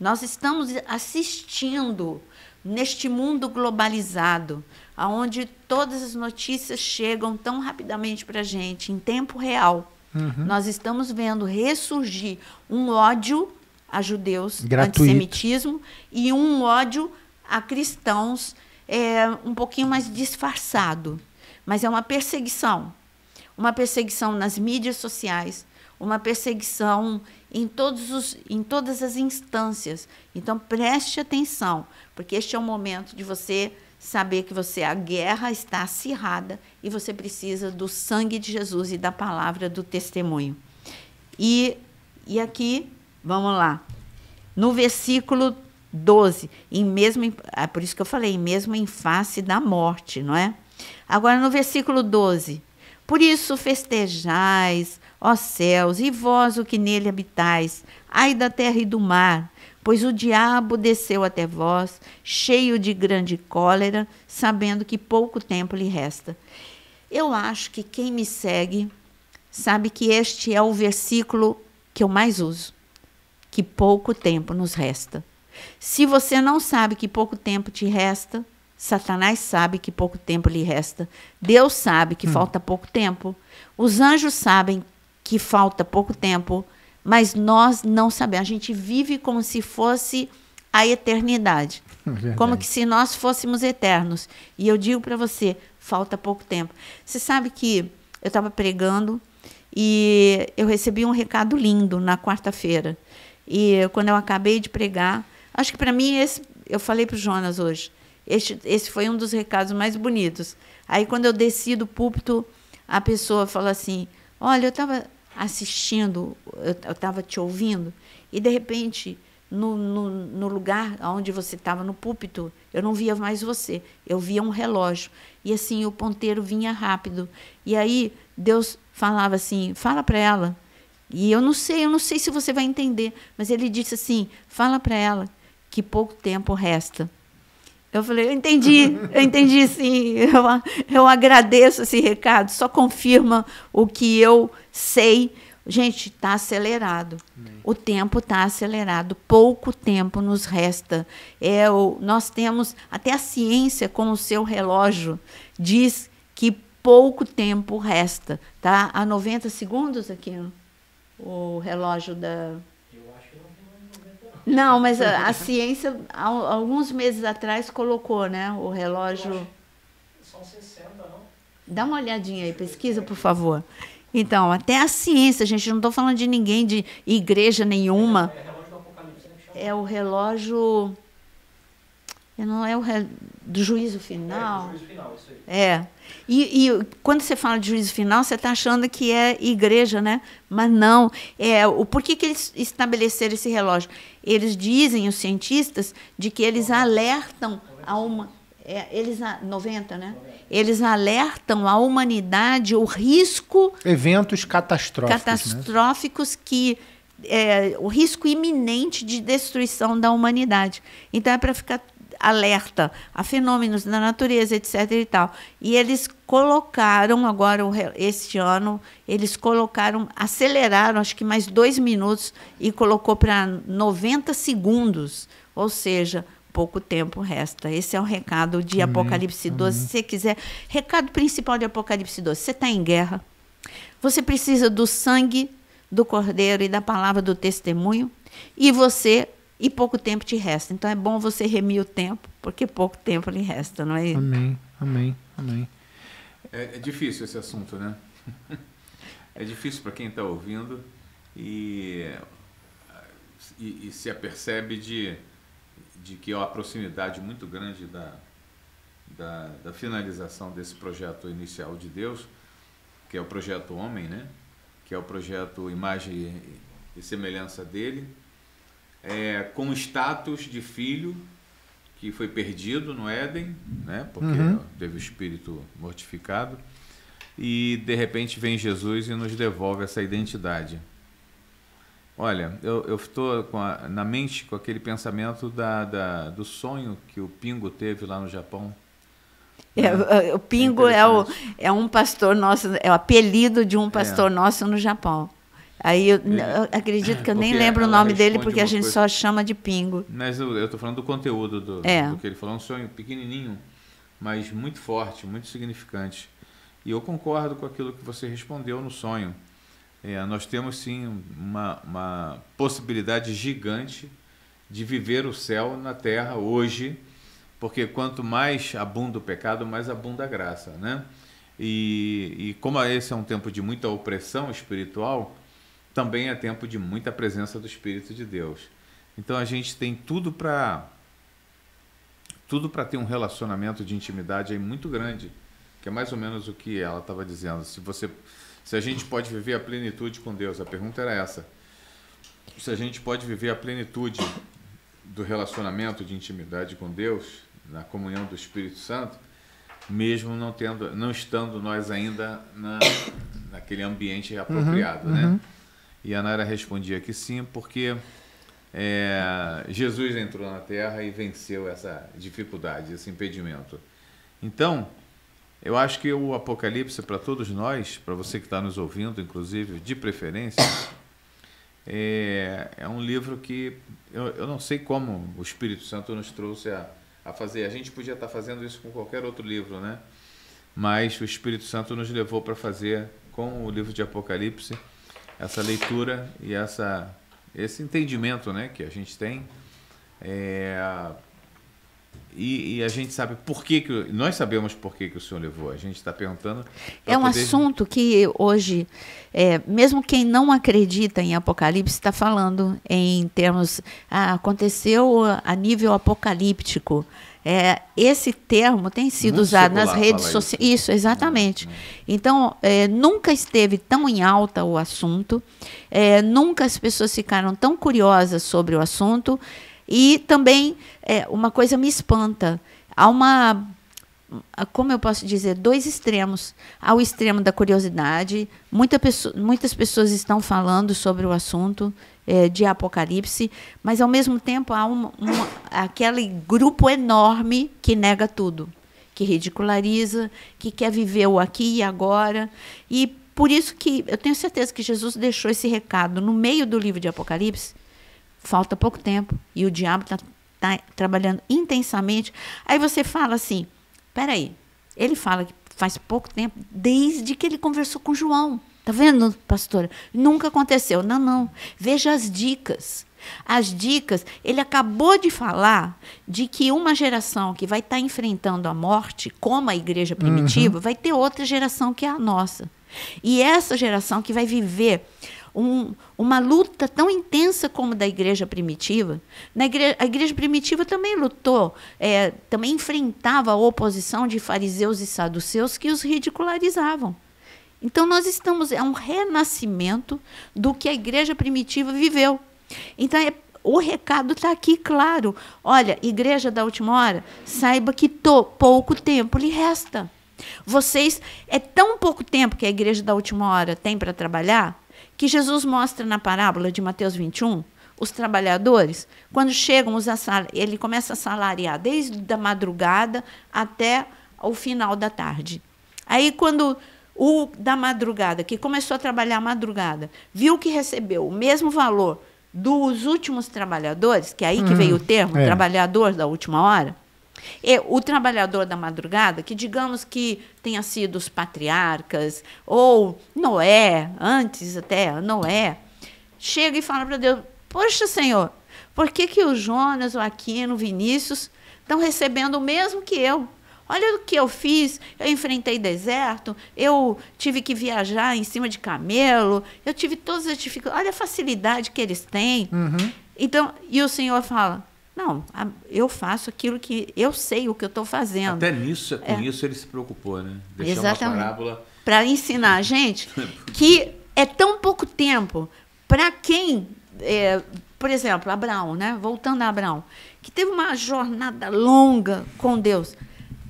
Nós estamos assistindo neste mundo globalizado, onde todas as notícias chegam tão rapidamente para a gente, em tempo real. Uhum. Nós estamos vendo ressurgir um ódio a judeus, Gratuito. antissemitismo, e um ódio a cristãos é, um pouquinho mais disfarçado. Mas é uma perseguição. Uma perseguição nas mídias sociais, uma perseguição em, todos os, em todas as instâncias. Então, preste atenção, porque este é o momento de você saber que você a guerra está acirrada e você precisa do sangue de Jesus e da palavra do testemunho. E, e aqui Vamos lá. No versículo 12, em mesmo, é por isso que eu falei, mesmo em face da morte, não é? Agora no versículo 12. Por isso festejais, ó céus, e vós o que nele habitais, ai da terra e do mar, pois o diabo desceu até vós, cheio de grande cólera, sabendo que pouco tempo lhe resta. Eu acho que quem me segue sabe que este é o versículo que eu mais uso que pouco tempo nos resta. Se você não sabe que pouco tempo te resta, Satanás sabe que pouco tempo lhe resta. Deus sabe que hum. falta pouco tempo. Os anjos sabem que falta pouco tempo, mas nós não sabemos. A gente vive como se fosse a eternidade. [LAUGHS] É como que se nós fôssemos eternos. E eu digo para você, falta pouco tempo. Você sabe que eu estava pregando e eu recebi um recado lindo na quarta-feira. E quando eu acabei de pregar, acho que para mim esse, eu falei para o Jonas hoje, esse, esse foi um dos recados mais bonitos. Aí quando eu desci do púlpito, a pessoa fala assim: Olha, eu estava assistindo, eu estava te ouvindo, e de repente, no, no, no lugar onde você estava, no púlpito, eu não via mais você, eu via um relógio. E assim, o ponteiro vinha rápido. E aí Deus falava assim: Fala para ela e eu não sei, eu não sei se você vai entender, mas ele disse assim: fala para ela que pouco tempo resta. Eu falei, eu entendi, eu entendi sim, eu, eu agradeço esse recado, só confirma o que eu sei. Gente, está acelerado. O tempo está acelerado. Pouco tempo nos resta. É, o, nós temos até a ciência com o seu relógio diz que pouco tempo resta, tá? Há 90 segundos aqui o relógio da. Eu acho que não, não, mas a, a ciência, alguns meses atrás, colocou, né? O relógio. São 60, não? Dá uma olhadinha aí, pesquisa, por favor. Então, até a ciência, gente, não estou falando de ninguém, de igreja nenhuma. É, é, né, é o relógio. Não é o re... do juízo final. É, do juízo final, isso aí. É. E, e, quando você fala de juízo final, você está achando que é igreja, né? Mas não. É, o por que, que eles estabeleceram esse relógio? Eles dizem, os cientistas, de que eles alertam a uma. É, eles a, 90, né? Eles alertam a humanidade o risco. Eventos catastróficos. Né? Catastróficos né? que. É, o risco iminente de destruição da humanidade. Então é para ficar alerta a fenômenos da natureza, etc. E, tal. e eles colocaram agora este ano, eles colocaram, aceleraram, acho que mais dois minutos e colocou para 90 segundos, ou seja, pouco tempo resta. Esse é o recado de uhum, Apocalipse 12. Uhum. Se você quiser, recado principal de Apocalipse 12: você está em guerra. Você precisa do sangue do Cordeiro e da palavra do testemunho, e você e pouco tempo te resta. Então é bom você remir o tempo, porque pouco tempo lhe resta, não é? Amém, amém, amém. É, é difícil esse assunto, né? é difícil para quem está ouvindo e, e, e, se apercebe de, de que há uma proximidade muito grande da, da, da finalização desse projeto inicial de Deus, que é o projeto Homem, né? que é o projeto Imagem e Semelhança dele é, com status de filho que foi perdido no Éden, né? Porque uhum. teve o espírito mortificado e de repente vem Jesus e nos devolve essa identidade. Olha, eu estou na mente com aquele pensamento da, da, do sonho que o Pingo teve lá no Japão. É, né? é o Pingo é, é, o, é um pastor nosso, é o apelido de um é. pastor é. nosso no Japão. Aí eu, eu acredito que eu nem lembro o nome dele porque a gente coisa. só chama de pingo. Mas eu, estou falando do conteúdo do, é. do que ele falou, é um sonho pequenininho, mas muito forte, muito significante. E eu concordo com aquilo que você respondeu no sonho. É, nós temos sim uma, uma possibilidade gigante de viver o céu na terra hoje, porque quanto mais abunda o pecado, mais abunda a graça, né? E, e como esse é um tempo de muita opressão espiritual, também é tempo de muita presença do Espírito de Deus. Então a gente tem tudo para tudo para ter um relacionamento de intimidade aí muito grande, que é mais ou menos o que ela estava dizendo. Se você se a gente pode viver a plenitude com Deus, a pergunta era essa. Se a gente pode viver a plenitude do relacionamento de intimidade com Deus, na comunhão do Espírito Santo, mesmo não tendo, não estando nós ainda na, naquele ambiente uhum, apropriado, uhum, né? Uhum. E a Nara respondia que sim, porque é, Jesus entrou na terra e venceu essa dificuldade, esse impedimento. Então, eu acho que o Apocalipse para todos nós, para você que está nos ouvindo, inclusive, de preferência, é, é um livro que eu, eu, não sei como o Espírito Santo nos trouxe a, a fazer. A gente podia estar tá fazendo isso com qualquer outro livro, né? Mas o Espírito Santo nos levou para fazer com o livro de Apocalipse essa leitura e essa, esse entendimento né, que a gente tem. É, e, e, a gente sabe por que, que nós sabemos por que, que o senhor levou. A gente está perguntando. É um poder... assunto que hoje, é, mesmo quem não acredita em Apocalipse está falando em termos ah, aconteceu a nível apocalíptico. É, esse termo tem sido Muito usado nas redes sociais. Isso. isso. exatamente. Então, é, nunca esteve tão em alta o assunto, é, nunca as pessoas ficaram tão curiosas sobre o assunto. E também, é, uma coisa me espanta: há uma. Como eu posso dizer, dois extremos. Há o extremo da curiosidade, muita pessoa, muitas pessoas estão falando sobre o assunto é, de Apocalipse, mas ao mesmo tempo há um, um, aquele grupo enorme que nega tudo, que ridiculariza, que quer viver o aqui e agora. E por isso que eu tenho certeza que Jesus deixou esse recado no meio do livro de Apocalipse falta pouco tempo e o diabo está tá trabalhando intensamente. Aí você fala assim: peraí, ele fala que faz pouco tempo, desde que ele conversou com João. Tá vendo, pastora? Nunca aconteceu. Não, não. Veja as dicas. As dicas, ele acabou de falar de que uma geração que vai estar tá enfrentando a morte, como a igreja uhum. primitiva, uhum. vai ter outra geração que é a nossa. E essa geração que vai viver um, uma luta tão intensa como da igreja primitiva. Na igreja, a igreja primitiva também lutou, é, também enfrentava a oposição de fariseus e saduceus que os ridicularizavam. Então nós estamos é um renascimento do que a igreja primitiva viveu. Então é, o recado está aqui claro. Olha, igreja da última hora, saiba que to, pouco tempo lhe resta. Vocês é tão pouco tempo que a igreja da última hora tem para trabalhar que Jesus mostra na parábola de Mateus 21, os trabalhadores, quando chegam, os ele começa a salariar desde a madrugada até o final da tarde. Aí, quando o da madrugada, que começou a trabalhar à madrugada, viu que recebeu o mesmo valor dos últimos trabalhadores, que é aí que hum. veio o termo, é. trabalhador da última hora, é, o trabalhador da madrugada, que digamos que tenha sido os patriarcas, ou Noé, antes até Noé, chega e fala para Deus: Poxa, Senhor, por que, que o Jonas, o Aquino, o Vinícius estão recebendo o mesmo que eu? Olha o que eu fiz. Eu enfrentei deserto, eu tive que viajar em cima de camelo, eu tive todas as dificuldades. Olha a facilidade que eles têm. Uhum. Então, e o Senhor fala: não, eu faço aquilo que eu sei o que eu estou fazendo. Até nisso, com é. isso ele se preocupou, né? Deixar Exatamente. uma parábola para ensinar a gente [LAUGHS] é que é tão pouco tempo para quem, é, por exemplo, Abraão, né? Voltando a Abraão, que teve uma jornada longa com Deus.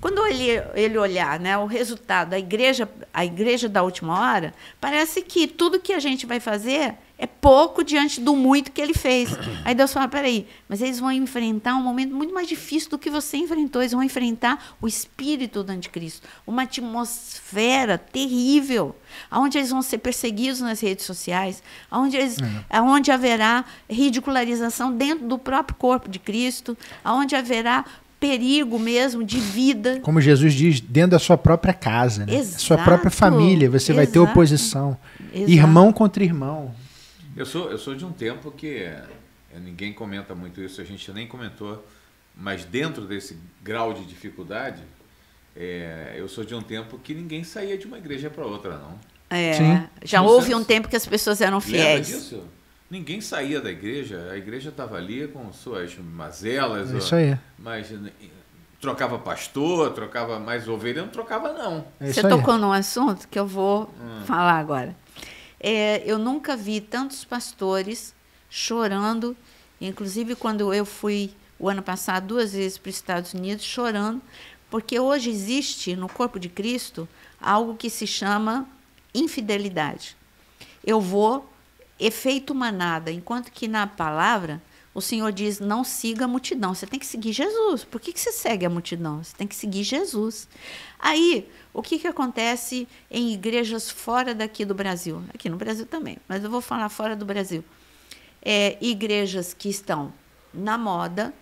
Quando ele, ele olhar, né, o resultado, a igreja, a igreja da última hora, parece que tudo que a gente vai fazer é pouco diante do muito que ele fez. Aí Deus fala: peraí, mas eles vão enfrentar um momento muito mais difícil do que você enfrentou. Eles vão enfrentar o espírito do anticristo, uma atmosfera terrível, onde eles vão ser perseguidos nas redes sociais, onde, eles, é. Uhum. onde haverá ridicularização dentro do próprio corpo de Cristo, onde haverá perigo mesmo de vida. Como Jesus diz, dentro da sua própria casa, né? sua própria família, você exato, vai ter oposição. Exato. Irmão contra irmão, eu sou, eu sou de um tempo que eh, ninguém comenta muito isso, a gente nem comentou, mas dentro desse grau de dificuldade, é, eu sou de um tempo que ninguém saía de uma igreja para outra, não. É, Sim. já não houve sei. um tempo que as pessoas eram fiéis. disso? Ninguém saía da igreja, a igreja estava ali com suas mazelas, é isso aí. mas né, trocava pastor, trocava mais ovelha, não trocava não. É Você tocou num assunto que eu vou hum. falar agora. É, eu nunca vi tantos pastores chorando, inclusive quando eu fui o ano passado duas vezes para os Estados Unidos chorando, porque hoje existe no corpo de Cristo algo que se chama infidelidade. Eu vou efeito manada, enquanto que na palavra o Senhor diz: não siga a multidão, você tem que seguir Jesus. Por que, que você segue a multidão? Você tem que seguir Jesus. Aí o que, que acontece em igrejas fora daqui do Brasil? Aqui no Brasil também, mas eu vou falar fora do Brasil. É, igrejas que estão na moda,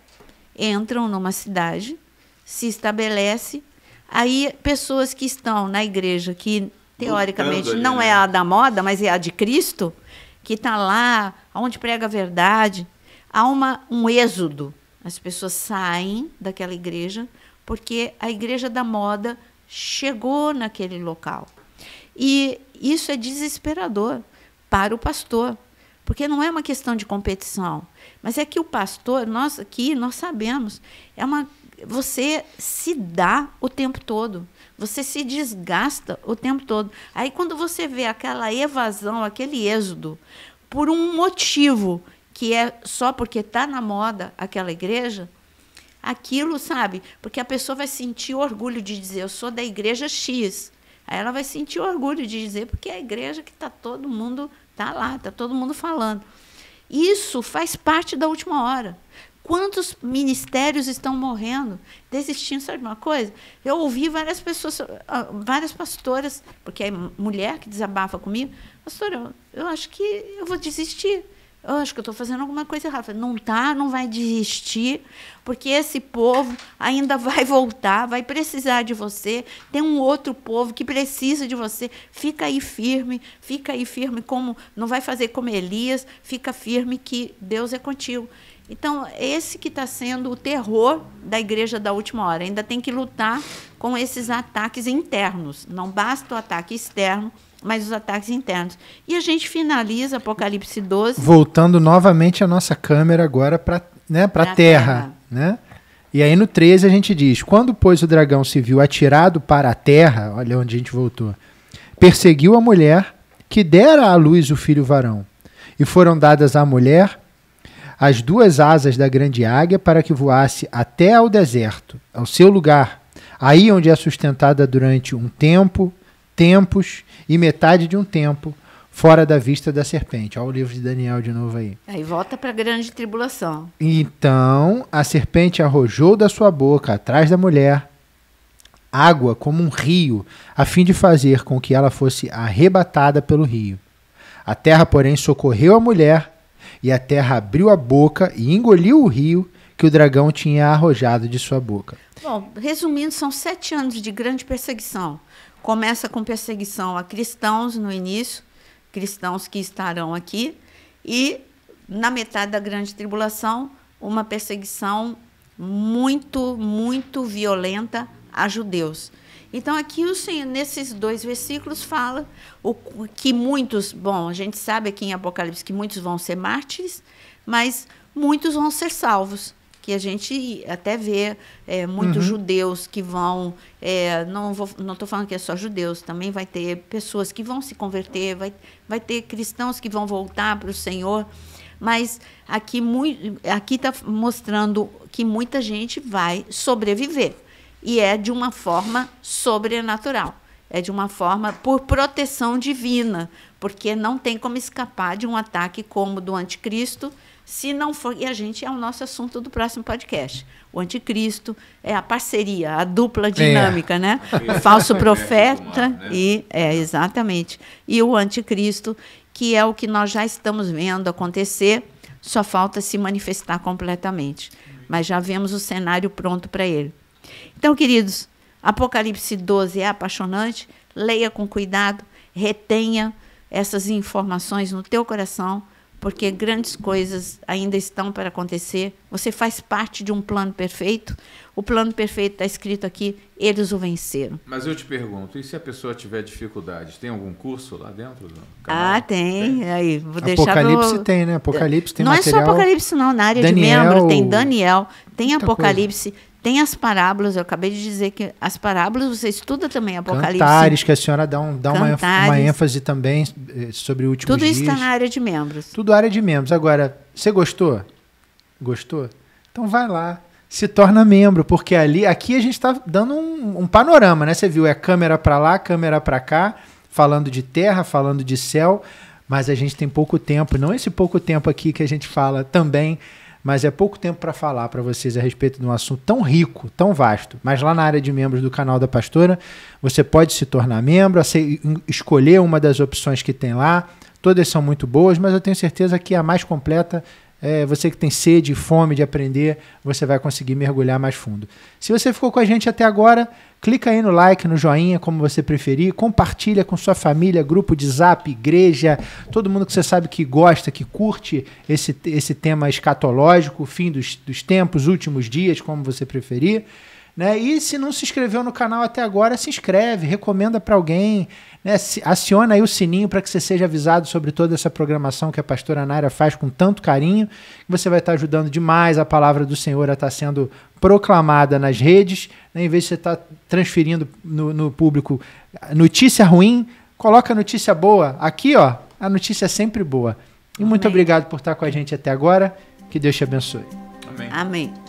entram numa cidade, se estabelece, aí pessoas que estão na igreja que teoricamente não é né? a da moda, mas é a de Cristo, que está lá, onde prega a verdade, há uma, um êxodo. As pessoas saem daquela igreja porque a igreja da moda chegou naquele local. E isso é desesperador para o pastor, porque não é uma questão de competição, mas é que o pastor, nós aqui, nós sabemos, é uma você se dá o tempo todo, você se desgasta o tempo todo. Aí quando você vê aquela evasão, aquele êxodo, por um motivo que é só porque está na moda aquela igreja, aquilo, sabe? Porque a pessoa vai sentir orgulho de dizer, eu sou da igreja X. Aí ela vai sentir orgulho de dizer, porque é a igreja que está todo mundo, tá lá, está todo mundo falando. Isso faz parte da última hora. Quantos ministérios estão morrendo, desistindo, sabe uma coisa? Eu ouvi várias pessoas, ah, várias pastoras, porque é mulher que desabafa comigo, pastora, eu acho que eu vou desistir. Ah, acho que eu estou fazendo alguma coisa errada. Não tá, não vai desistir, porque esse povo ainda vai [LAUGHS] voltar, vai precisar de você. Tem um outro povo que precisa de você. Fica aí firme, fica aí firme como não vai fazer como Elias, fica firme que Deus é contigo. Então, esse que está sendo o terror da igreja da última hora. Ainda tem que lutar com esses ataques internos. Não basta o ataque externo, mas os ataques internos. E a gente finaliza Apocalipse 12. Voltando novamente a nossa câmera agora para né, a terra, terra. Né? E aí no 13 a gente diz: Quando, pois, o dragão se viu atirado para a terra, olha onde a gente voltou, perseguiu a mulher que dera à luz o filho varão. E foram dadas à mulher as duas asas da grande águia para que voasse até ao deserto, ao seu lugar, aí onde é sustentada durante um tempo, tempos e metade de um tempo fora da vista da serpente. Olha o livro de Daniel de novo aí. Aí volta para a grande tribulação. Então a serpente arrojou da sua boca atrás da mulher água como um rio, a fim de fazer com que ela fosse arrebatada pelo rio. A terra, porém, socorreu a mulher, e a terra abriu a boca e engoliu o rio que o dragão tinha arrojado de sua boca. Bom, resumindo, são sete anos de grande perseguição. Começa com perseguição a cristãos no início, cristãos que estarão aqui, e na metade da grande tribulação, uma perseguição muito, muito violenta a judeus. Então, aqui o Senhor, nesses dois versículos, fala o, que muitos, bom, a gente sabe aqui em Apocalipse que muitos vão ser mártires, mas muitos vão ser salvos que a gente até vê é, muitos uhum. judeus que vão, é, não estou não falando que é só judeus, também vai ter pessoas que vão se converter, vai, vai ter cristãos que vão voltar para o Senhor, mas aqui está mostrando que muita gente vai sobreviver, e é de uma forma sobrenatural. É de uma forma por proteção divina, porque não tem como escapar de um ataque como o do anticristo, se não for, e a gente é o nosso assunto do próximo podcast. O anticristo é a parceria, a dupla é. dinâmica, é. né? [LAUGHS] O falso é, profeta é, é. e é exatamente. E o anticristo, que é o que nós já estamos vendo acontecer, só falta se manifestar completamente. Mas já vemos o cenário pronto para ele. Então, queridos, Apocalipse 12 é apaixonante. Leia com cuidado, retenha essas informações no teu coração porque grandes coisas ainda estão para acontecer. Você faz parte de um plano perfeito. O plano perfeito está escrito aqui, eles o venceram. Mas eu te pergunto, e se a pessoa tiver dificuldades, tem algum curso lá dentro? ah, tem. tem. Aí, vou Apocalipse deixar Apocalipse tem, né? Apocalipse tem Não material. é só Apocalipse não, na área Daniel, de membro tem Daniel, tem Apocalipse, coisa. Tem as parábolas, eu acabei de dizer que as parábolas você estuda também Apocalipse. Cantares, que a senhora dá, um, dá uma uma, ênfase também eh, sobre o último Tudo isso está na área de membros. Tudo área de membros. Agora, você gostou? Gostou? Então vai lá, se torna membro, porque ali, aqui a gente está dando um, um, panorama, né? Você viu, é câmera para lá, câmera para cá, falando de terra, falando de céu, mas a gente tem pouco tempo, não esse pouco tempo aqui que a gente fala também mas é pouco tempo para falar para vocês a respeito de um assunto tão rico, tão vasto. Mas lá na área de membros do canal da Pastora, você pode se tornar membro, escolher uma das opções que tem lá. Todas são muito boas, mas eu tenho certeza que a mais completa é, você que tem sede e fome de aprender, você vai conseguir mergulhar mais fundo. Se você ficou com a gente até agora, Clica aí no like, no joinha, como você preferir. Compartilha com sua família, grupo de zap, igreja, todo mundo que você sabe que gosta, que curte esse, esse tema escatológico, fim dos, dos tempos, últimos dias, como você preferir. Né? E se não se inscreveu no canal até agora, se inscreve, recomenda para alguém, né? aciona aí o sininho para que você seja avisado sobre toda essa programação que a pastora Naira faz com tanto carinho. Você vai estar tá ajudando demais a palavra do Senhor a estar tá sendo proclamada nas redes, né, em vez de você estar tá transferindo no, no, público notícia ruim, coloca notícia boa. Aqui, ó, a notícia é sempre boa. E Amém. muito obrigado por estar com a gente até agora. Que Deus te abençoe. Amém. Amém.